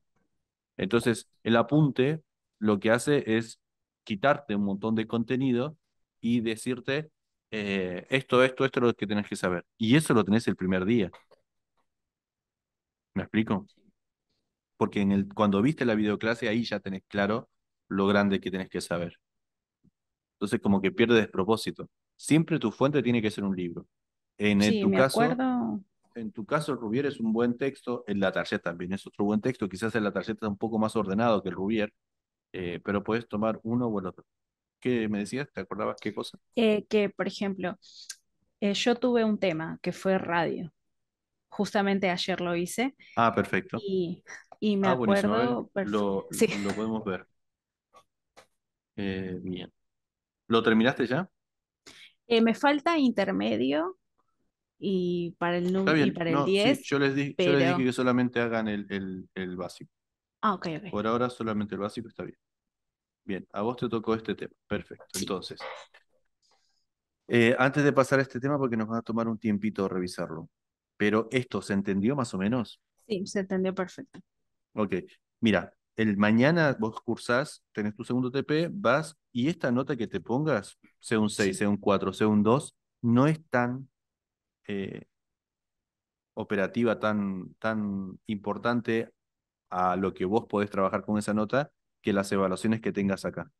Entonces, el apunte lo que hace es quitarte un montón de contenido y decirte eh, esto, esto, esto es lo que tenés que saber. Y eso lo tenés el primer día. ¿Me explico? Porque cuando viste la videoclase ahí ya tenés claro lo grande que tenés que saber. Entonces como que pierde propósito. Siempre tu fuente tiene que ser un libro. En tu caso, en tu caso el Rubier es un buen texto, en la tarjeta también es otro buen texto, quizás en la tarjeta es un poco más ordenado que el Rubier, eh, pero puedes tomar uno o el otro. ¿Qué me decías? ¿Te acordabas qué cosa? Eh, que, por ejemplo, eh, yo tuve un tema que fue radio. Justamente ayer lo hice. Ah, perfecto. Y, me ah, acuerdo. lo, podemos ver. bien. ¿Lo terminaste ya? me falta intermedio y para el número y para el 10. yo, les dije que solamente hagan el, básico. Ah, okay, okay. Por ahora solamente el básico está bien. Bien, a vos te tocó este tema. Perfecto. Entonces, eh, antes de pasar a este tema, porque nos va a tomar un tiempito revisarlo, pero esto, ¿se entendió más o menos? Sí, se entendió perfecto. Ok, mira, el mañana vos cursás, tenés tu segundo TP, vas y esta nota que te pongas, sea un 6, sea un 4, sea un 2, no es tan eh, operativa, tan, tan importante a lo que vos podés trabajar con esa nota, que las evaluaciones que tengas acá.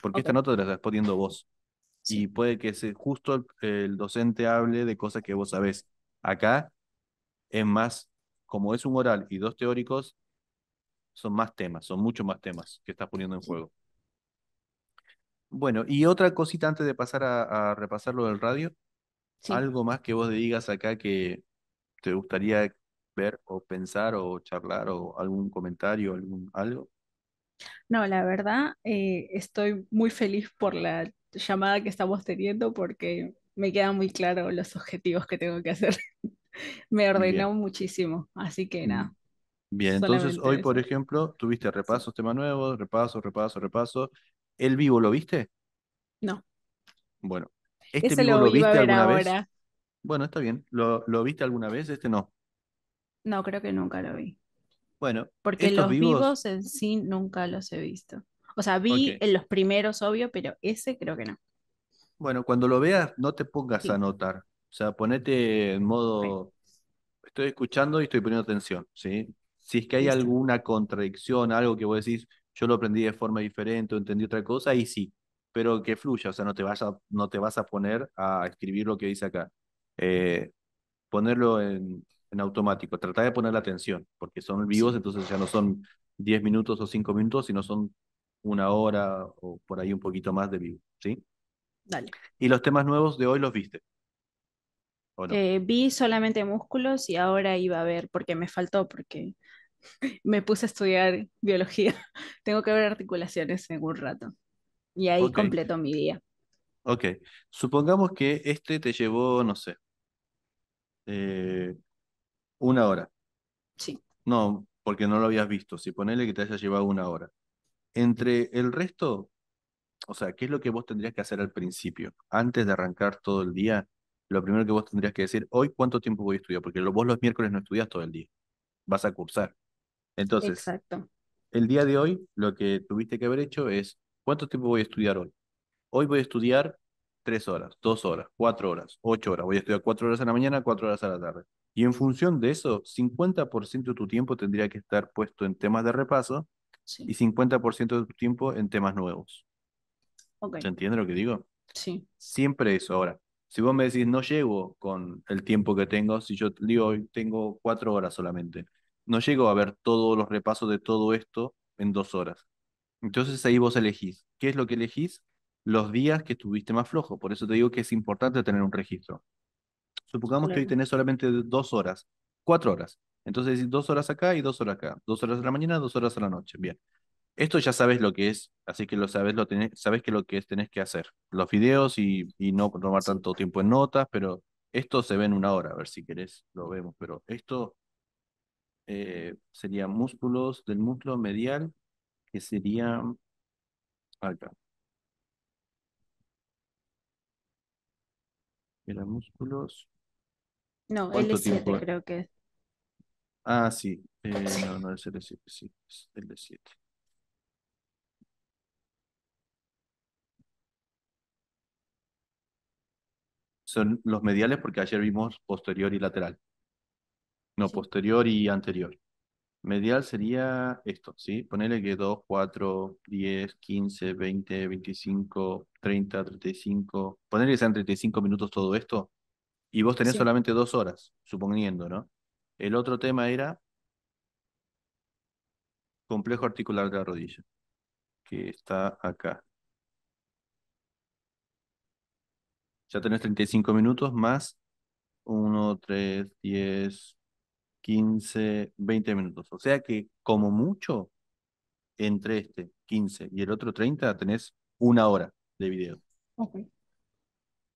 Porque esta nota te la estás poniendo vos. Y puede que justo el, docente hable de cosas que vos sabés. Acá es más, como es un oral y dos teóricos, son más temas, son mucho más temas que estás poniendo en juego. Bueno, y otra cosita antes de pasar a, repasarlo repasar lo del radio. ¿Algo más que vos digas acá que te gustaría ver o pensar o charlar o algún comentario, algún algo? No, la verdad, eh, estoy muy feliz por la llamada que estamos teniendo porque me quedan muy claros los objetivos que tengo que hacer. me ordenó muchísimo, así que mm. nada. Bien, entonces hoy, por ejemplo, tuviste repasos, tema nuevo, repaso, repaso, repaso. ¿El vivo lo viste? No. Bueno, ¿este lo, viste alguna vez? Bueno, está bien. ¿Lo, ¿Lo viste alguna vez? Este no. No, creo que nunca lo vi. Bueno, porque los vivos... en sí nunca los he visto. O sea, vi en los primeros, obvio, pero ese creo que no. Bueno, cuando lo veas, no te pongas a notar. O sea, ponete en modo. Estoy escuchando y estoy poniendo atención, ¿sí? Si es que hay alguna contradicción, algo que vos decís, yo lo aprendí de forma diferente o entendí otra cosa, ahí sí. Pero que fluya, o sea, no te vas a, no te vas a poner a escribir lo que dice acá. Eh, ponerlo en, en automático. Trata de poner la atención, porque son vivos, entonces ya no son 10 minutos o 5 minutos, sino son una hora o por ahí un poquito más de vivo, ¿sí? Dale. ¿Y los temas nuevos de hoy los viste? Eh, vi solamente músculos y ahora iba a ver, porque me faltó, porque me puse a estudiar biología. Tengo que ver articulaciones en un rato. Y ahí completó completo mi día. Ok. Supongamos que este te llevó, no sé, eh, una hora. Sí. No, porque no lo habías visto. Si ponele que te haya llevado una hora. Entre el resto, o sea, ¿qué es lo que vos tendrías que hacer al principio? Antes de arrancar todo el día, lo primero que vos tendrías que decir, hoy cuánto tiempo voy a estudiar, porque vos los miércoles no estudias todo el día, vas a cursar. Entonces, Exacto. el día de hoy, lo que tuviste que haber hecho es, ¿cuánto tiempo voy a estudiar hoy? Hoy voy a estudiar tres horas, dos horas, cuatro horas, ocho horas. Voy a estudiar cuatro horas a la mañana, cuatro horas a la tarde. Y en función de eso, 50% de tu tiempo tendría que estar puesto en temas de repaso y 50% de tu tiempo en temas nuevos. Okay. ¿Se entiende lo que digo? Sí. Siempre eso. Ahora, si vos me decís, no llego con el tiempo que tengo, si yo digo, hoy tengo cuatro horas solamente, no llego a ver todos los repasos de todo esto en dos horas. Entonces ahí vos elegís. ¿Qué es lo que elegís? los días que estuviste más flojo. Por eso te digo que es importante tener un registro. Supongamos que hoy tenés solamente dos horas, cuatro horas. Entonces decís dos horas acá y dos horas acá. Dos horas de la mañana, dos horas a la noche. Bien. Esto ya sabes lo que es, así que lo sabes, lo tenés, sabes que lo que tenés que hacer. Los videos y, no tomar tanto tiempo en notas, pero esto se ve en una hora, a ver si querés, lo vemos. Pero esto eh, sería músculos del músculo medial, que sería acá. Era músculos. No, L7 creo que es. Ah, sí. Eh, no, no es L7, sí, es L7. Son los mediales porque ayer vimos posterior y lateral. No, posterior y anterior. Medial sería esto, ¿sí? Ponerle que 2, 4, 10, 15, 20, 25, 30, 35. Ponerle que sean 35 minutos todo esto. Y vos tenés solamente dos horas, suponiendo, ¿no? El otro tema era complejo articular de la rodilla, que está acá. Ya tenés 35 minutos más 1, 3, 10, 15, 20 minutos. O sea que como mucho, entre este 15 y el otro 30 tenés una hora de video.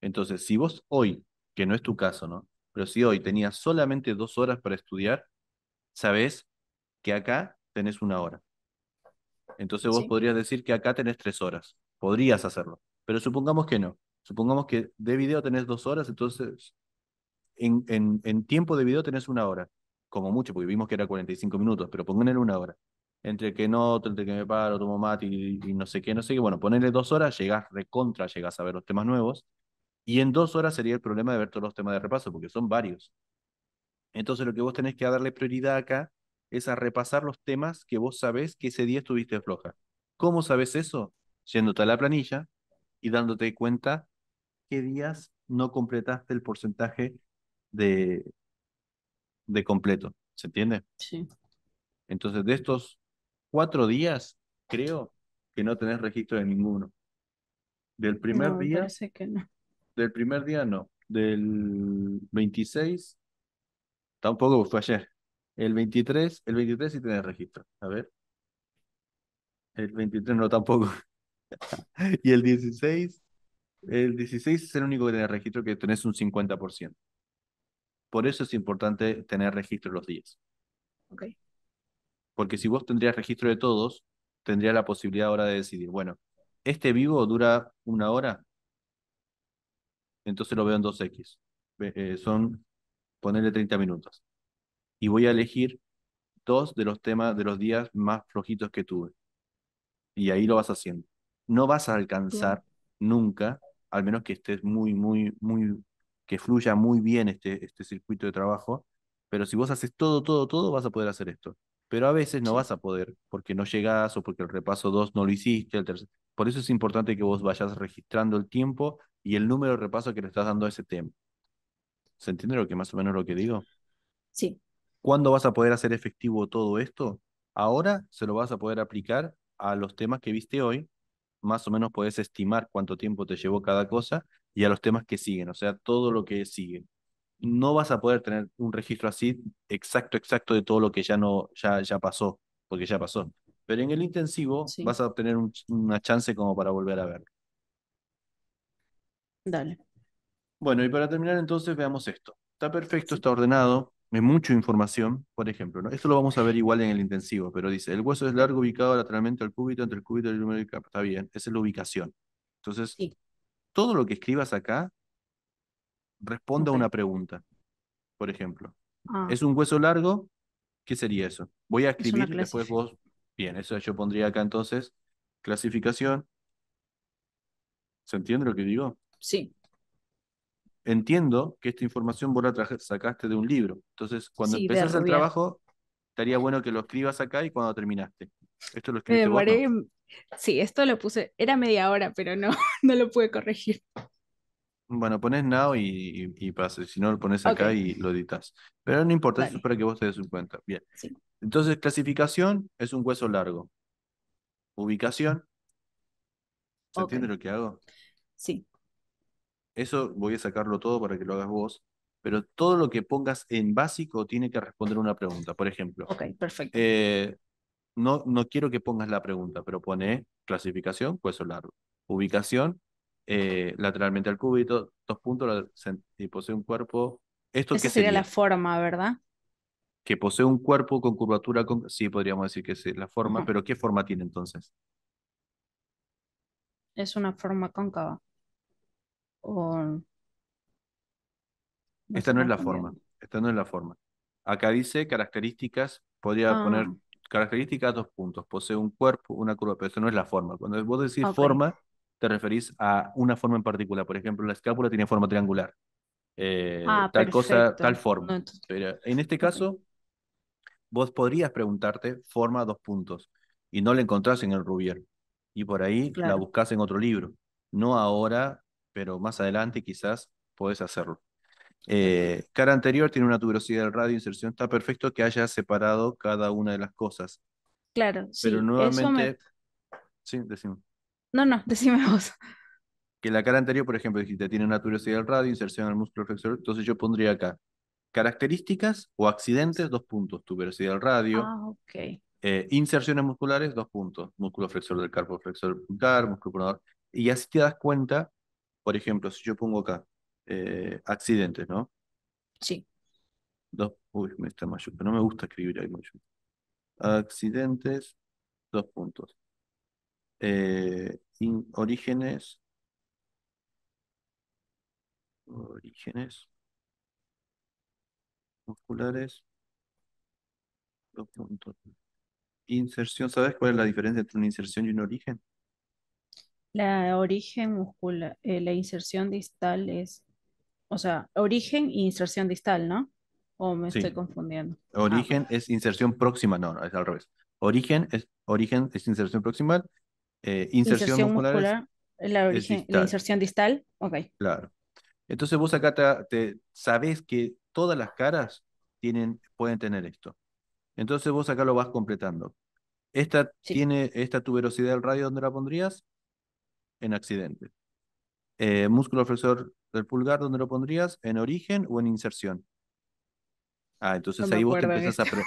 Entonces, si vos hoy, que no es tu caso, ¿no? Pero si hoy tenías solamente dos horas para estudiar, sabés que acá tenés una hora. Entonces vos podrías decir que acá tenés tres horas. Podrías hacerlo. Pero supongamos que no. Supongamos que de video tenés dos horas, entonces en, en, en tiempo de video tenés una hora como mucho, porque vimos que era 45 minutos, pero ponganle una hora. Entre que no, entre que me paro, tomo mate y, no sé qué, no sé qué. Bueno, ponerle dos horas, llegás recontra, llegás a ver los temas nuevos. Y en dos horas sería el problema de ver todos los temas de repaso, porque son varios. Entonces lo que vos tenés que darle prioridad acá es a repasar los temas que vos sabés que ese día estuviste floja. ¿Cómo sabés eso? Yéndote a la planilla y dándote cuenta qué días no completaste el porcentaje de, de completo. ¿Se entiende? Sí. Entonces, de estos cuatro días, creo que no tenés registro de ninguno. Del primer no, día. Parece que no. Del primer día no. Del 26, tampoco fue ayer. El 23, el 23 sí tenés registro. A ver. El 23 no tampoco. y el 16, el 16 es el único que tenés registro que tenés un 50%. Por eso es importante tener registro los días. Porque si vos tendrías registro de todos, tendría la posibilidad ahora de decidir, bueno, este vivo dura una hora, entonces lo veo en 2X. Eh, son, ponerle 30 minutos. Y voy a elegir dos de los temas, de los días más flojitos que tuve. Y ahí lo vas haciendo. No vas a alcanzar nunca, al menos que estés muy, muy, muy que fluya muy bien este, este circuito de trabajo, pero si vos haces todo, todo, todo, vas a poder hacer esto. Pero a veces no vas a poder, porque no llegas... o porque el repaso 2 no lo hiciste. El Por eso es importante que vos vayas registrando el tiempo y el número de repaso que le estás dando a ese tema. ¿Se entiende lo que más o menos lo que digo? Sí. ¿Cuándo vas a poder hacer efectivo todo esto? Ahora se lo vas a poder aplicar a los temas que viste hoy. Más o menos podés estimar cuánto tiempo te llevó cada cosa y a los temas que siguen, o sea, todo lo que sigue. No vas a poder tener un registro así exacto, exacto de todo lo que ya no, ya, ya pasó, porque ya pasó. Pero en el intensivo vas a obtener una chance como para volver a verlo. Dale. Bueno, y para terminar entonces veamos esto. Está perfecto, está ordenado, hay mucha información, por ejemplo, ¿no? Esto lo vamos a ver igual en el intensivo, pero dice, el hueso es largo ubicado lateralmente al cúbito, entre el cúbito y el número Está bien, esa es la ubicación. Entonces, todo lo que escribas acá responda a una pregunta, por ejemplo. Ah. ¿Es un hueso largo? ¿Qué sería eso? Voy a escribir después vos. Bien, eso yo pondría acá entonces clasificación. ¿Se entiende lo que digo? Sí. Entiendo que esta información vos la sacaste de un libro. Entonces, cuando sí, el trabajo, estaría bueno que lo escribas acá y cuando terminaste. Esto lo escribiste vos, Sí, esto lo puse, era media hora, pero no, no lo pude corregir. Bueno, pones now y, y, Si no, lo pones acá y lo editas. Pero no importa, eso es para que vos te des cuenta. Bien. Entonces, clasificación es un hueso largo. Ubicación. ¿Se entiende lo que hago? Sí. Eso voy a sacarlo todo para que lo hagas vos. Pero todo lo que pongas en básico tiene que responder una pregunta. Por ejemplo, Ok, perfecto. Eh, no, quiero que pongas la pregunta, pero pone clasificación, hueso largo. Ubicación, eh, lateralmente al cúbito, dos puntos, y posee un cuerpo. Esto Esa sería, la forma, ¿verdad? Que posee un cuerpo con curvatura, con... sí, podríamos decir que es la forma, pero ¿qué forma tiene entonces? Es una forma cóncava. Esta no es la forma. Esta no es la forma. Acá dice características, podría poner ah características, dos puntos. Posee un cuerpo, una curva, pero eso no es la forma. Cuando vos decís forma, te referís a una forma en particular. Por ejemplo, la escápula tiene forma triangular. Eh, ah, tal cosa, tal forma. en este caso, vos podrías preguntarte forma dos puntos y no la encontrás en el Rubier. Y por ahí la buscas en otro libro. No ahora, pero más adelante quizás podés hacerlo. Eh, cara anterior tiene una tuberosidad del radio, inserción. Está perfecto que haya separado cada una de las cosas. Claro. Pero nuevamente. Sí, decimos. No, no, decime vos. Que la cara anterior, por ejemplo, dijiste, tiene una tuberosidad del radio, inserción al músculo flexor. Entonces yo pondría acá características o accidentes, dos puntos. Tuberosidad del radio. Ah, ok. Eh, inserciones musculares, dos puntos. Músculo flexor del carpo flexor pulgar, músculo pronador. Y así te das cuenta, por ejemplo, si yo pongo acá eh, accidentes, ¿no? Sí. Dos, uy, me está pero No me gusta escribir ahí mucho. Accidentes, dos puntos. Eh, orígenes. Orígenes. Musculares. Dos puntos. Inserción, ¿sabes cuál es la diferencia entre una inserción y un origen? La origen muscular, eh, la inserción distal es o sea, origen e inserción distal, ¿no? ¿O me estoy confundiendo? Ah, origen es inserción próxima, no, no, es al revés. Origen es, origen es inserción proximal, eh, inserción, muscular, es, la, la, inserción distal, ok. Claro. Entonces vos acá te, sabés que todas las caras tienen, pueden tener esto. Entonces vos acá lo vas completando. Esta tiene esta tuberosidad del radio, ¿dónde la pondrías? En accidente. Eh, músculo flexor del pulgar, ¿dónde lo pondrías? ¿En origen o en inserción? Ah, entonces ahí vos te empezás a... ¿eh?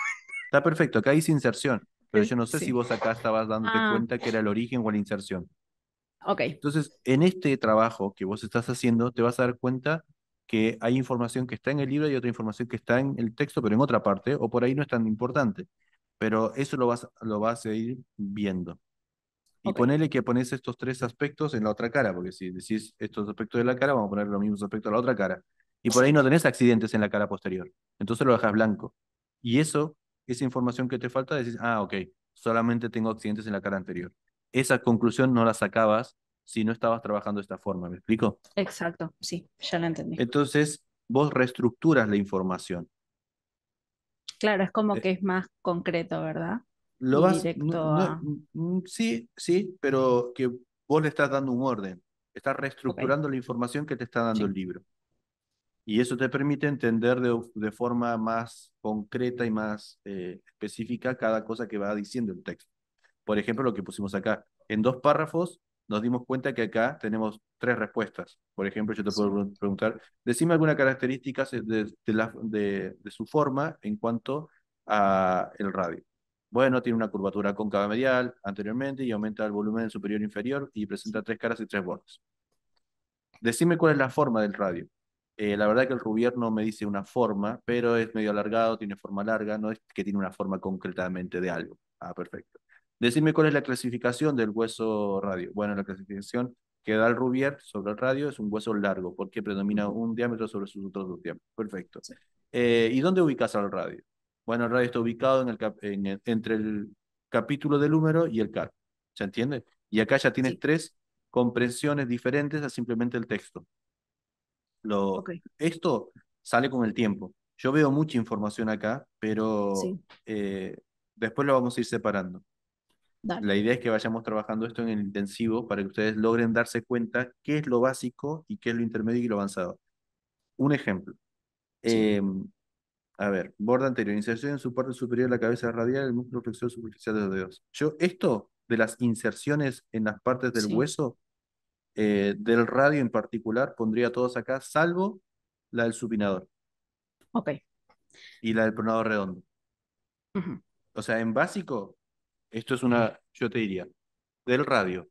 Está perfecto, acá dice inserción, pero yo no sé si vos acá estabas dándote ah. cuenta que era el origen o la inserción. Ok. Entonces, en este trabajo que vos estás haciendo, te vas a dar cuenta que hay información que está en el libro y otra información que está en el texto, pero en otra parte, o por ahí no es tan importante. Pero eso lo vas, lo vas a ir viendo. Y ponele que pones estos tres aspectos en la otra cara, porque si decís estos aspectos de la cara, vamos a poner los mismos aspectos a la otra cara. Y por ahí no tenés accidentes en la cara posterior. Entonces lo dejas blanco. Y eso, esa información que te falta, decís, ah, ok, solamente tengo accidentes en la cara anterior. Esa conclusión no la sacabas si no estabas trabajando de esta forma, ¿me explico? Exacto, sí, ya lo entendí. Entonces, vos reestructuras la información. Claro, es como eh. que es más concreto, ¿verdad? lo vas, mm, sí, sí, pero que vos le estás dando un orden, estás reestructurando la información que te está dando el libro. Y eso te permite entender de, forma más concreta y más eh, específica cada cosa que va diciendo el texto. Por ejemplo, lo que pusimos acá, en dos párrafos nos dimos cuenta que acá tenemos tres respuestas. Por ejemplo, yo te puedo preguntar, decime alguna característica eh, de, la, de su forma en cuanto a el radio. Bueno, tiene una curvatura cóncava medial anteriormente y aumenta el volumen superior e inferior y presenta tres caras y tres bordes. Decime cuál es la forma del radio. Eh, la verdad que el Rubier no me dice una forma, pero es medio alargado, tiene forma larga, no es que tiene una forma concretamente de algo. Ah, perfecto. Decime cuál es la clasificación del hueso radio. Bueno, la clasificación que da el Rubier sobre el radio es un hueso largo, porque predomina un diámetro sobre sus otros dos diámetros. Perfecto. Eh, ¿Y dónde ubicas al radio? Bueno Radio está ubicado entre el capítulo del número y el car. ¿Se entiende? Y acá ya tienes tres comprensiones diferentes a simplemente el texto. Esto sale con el tiempo. Yo veo mucha información acá, pero eh, después lo vamos a ir separando. La idea es que vayamos trabajando esto en el intensivo para que ustedes logren darse cuenta qué es lo básico y qué es lo intermedio y lo avanzado. Un ejemplo. Em, a ver, borda anterior, inserción en su parte superior de la cabeza radial, el músculo flexor superficial de los dedos. Yo, esto de las inserciones en las partes del hueso, eh, del radio en particular, pondría todos acá, salvo la del supinador. Ok. Y la del pronador redondo. O sea, en básico, esto es una, yo te diría, del radio,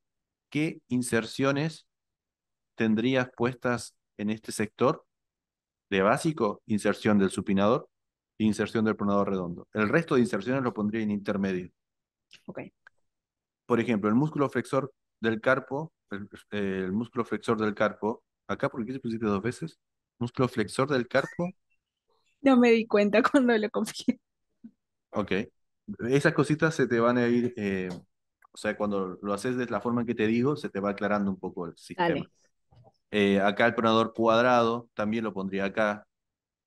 ¿qué inserciones tendrías puestas en este sector? De básico, inserción del supinador, inserción del pronador redondo. El resto de inserciones lo pondría en intermedio. Ok. Por ejemplo, el músculo flexor del carpo, el, músculo flexor del carpo, acá porque se pusiste dos veces, músculo flexor del carpo. No me di cuenta cuando lo conseguí. Ok. Esas cositas se te van a ir, eh, o sea, cuando lo haces de la forma en que te digo, se te va aclarando un poco el sistema. Eh, acá el pronador cuadrado, también lo pondría acá,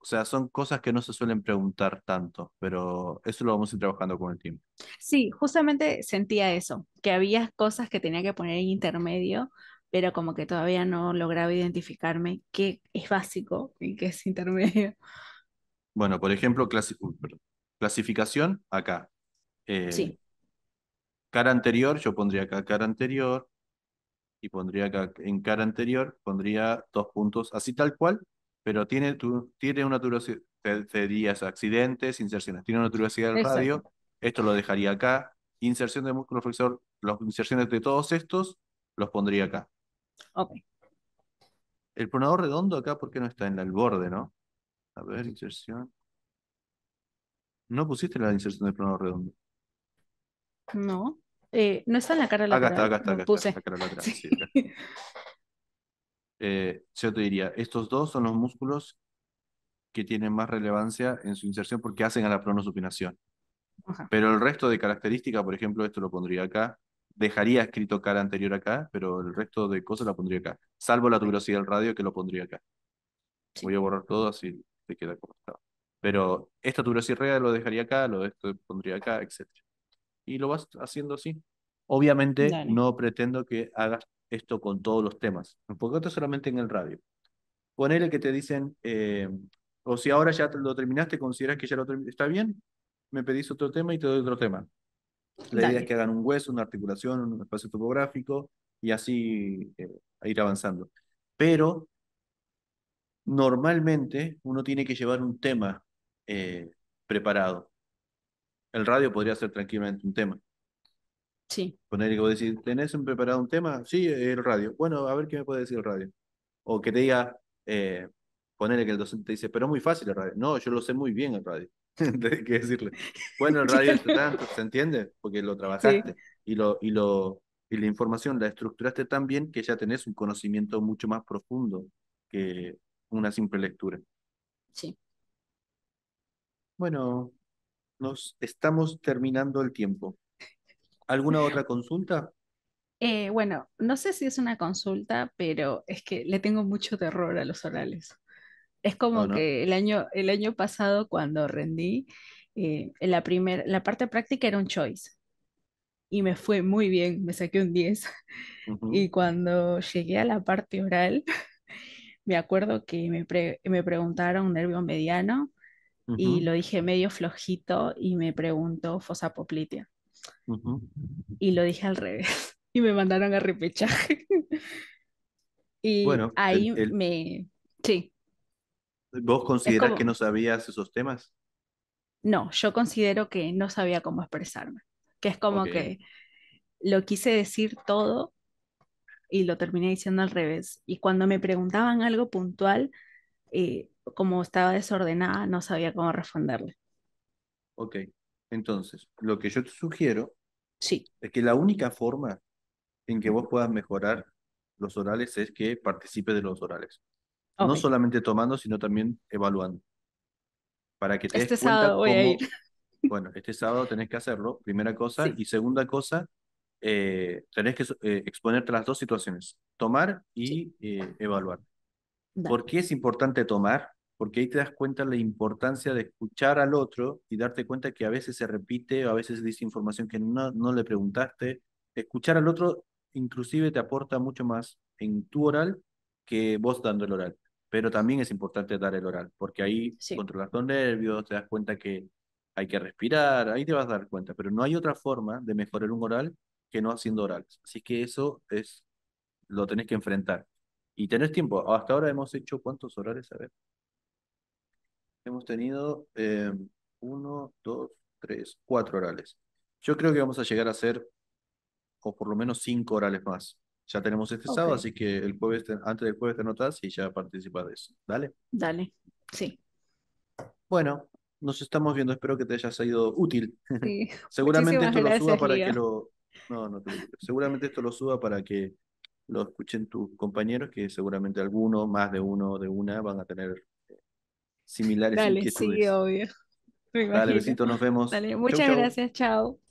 o sea, son cosas que no se suelen preguntar tanto, pero eso lo vamos a ir trabajando con el tiempo. Sí, justamente sentía eso, que había cosas que tenía que poner en intermedio, pero como que todavía no lograba identificarme qué es básico y qué es intermedio. Bueno, por ejemplo, clasificación acá. sí. Eh, cara anterior, yo pondría acá cara anterior, y pondría acá en cara anterior, pondría dos puntos, así tal cual, pero tiene, una tiene una dirías accidentes, inserciones, tiene una tuberosidad del radio, esto lo dejaría acá, inserción de músculo flexor, las inserciones de todos estos los pondría acá. Ok. El pronador redondo acá, ¿por qué no está en el borde, no? A ver, inserción. ¿No pusiste la inserción del pronador redondo? No. Eh, no está en la cara lateral. Acá está, acá está, Eh, yo te diría, estos dos son los músculos que tienen más relevancia en su inserción porque hacen a la pronosupinación. Pero el resto de características, por ejemplo, esto lo pondría acá, dejaría escrito cara anterior acá, pero el resto de cosas la pondría acá, salvo la tuberosidad del radio que lo pondría acá. Voy a borrar todo así te queda como estaba. Pero esta tuberosidad real lo dejaría acá, lo esto pondría acá, etc. Y lo vas haciendo así. Obviamente no pretendo que hagas esto con todos los temas. Porque solamente en el radio. Poner el que te dicen, eh, o si ahora ya lo terminaste, consideras que ya lo está bien, me pedís otro tema y te doy otro tema. La idea es que hagan un hueso, una articulación, un espacio topográfico y así eh, ir avanzando. Pero normalmente uno tiene que llevar un tema eh, preparado. El radio podría ser tranquilamente un tema. Sí. Poner vos decir, ¿tenés preparado un tema? Sí, el radio. Bueno, a ver qué me puede decir el radio. O que te diga, eh, ponerle que el docente te dice, pero es muy fácil el radio. No, yo lo sé muy bien el radio. que decirle, bueno, el radio es tanto, ¿se entiende? Porque lo trabajaste y, lo, y, lo, y la información la estructuraste tan bien que ya tenés un conocimiento mucho más profundo que una simple lectura. Sí. Bueno, nos estamos terminando el tiempo. ¿Alguna otra consulta? Eh, bueno, no sé si es una consulta, pero es que le tengo mucho terror a los orales. Es como que el año, el año pasado cuando rendí, eh, la, primer, la parte práctica era un choice y me fue muy bien, me saqué un 10. Y cuando llegué a la parte oral, me acuerdo que me, me preguntaron nervio mediano y lo dije medio flojito y me preguntó fosapoplitea. Y lo dije al revés. Y me mandaron a repechaje. y ahí me... Sí. ¿Vos consideras que no sabías esos temas? No, yo considero que no sabía cómo expresarme. Que es como que lo quise decir todo y lo terminé diciendo al revés. Y cuando me preguntaban algo puntual, eh, como estaba desordenada, no sabía cómo responderle. Ok. Entonces, lo que yo te sugiero sí. es que la única forma en que vos puedas mejorar los orales es que participes de los orales. No solamente tomando, sino también evaluando. Para que te este sábado voy a ir. Bueno, este sábado tenés que hacerlo, primera cosa. Y segunda cosa, eh, tenés que eh, exponerte a las dos situaciones, tomar y eh, evaluar. ¿Por qué es importante tomar? porque ahí te das cuenta la importancia de escuchar al otro y darte cuenta que a veces se repite o a veces dice información que no, no le preguntaste. Escuchar al otro inclusive te aporta mucho más en tu oral que vos dando el oral. Pero también es importante dar el oral, porque ahí controlas los nervios, te das cuenta que hay que respirar, ahí te vas a dar cuenta. Pero no hay otra forma de mejorar un oral que no haciendo orales. Así que eso es lo tenés que enfrentar. Y tenés tiempo. Hasta ahora hemos hecho cuántos orales, a ver. Hemos tenido eh, uno, dos, tres, cuatro orales. Yo creo que vamos a llegar a hacer, o por lo menos cinco orales más. Ya tenemos este sábado, así que el jueves antes del jueves te notas y ya participas de eso. Dale. Dale, sí. Bueno, nos estamos viendo. Espero que te haya sido útil. Seguramente esto lo suba para que lo. Seguramente esto lo suba para que lo escuchen tus compañeros, que seguramente alguno, más de uno, de una, van a tener similares Dale, inquietudes. Sí, obvio. Dale, besito, nos vemos. Dale, muchas gracias, chao.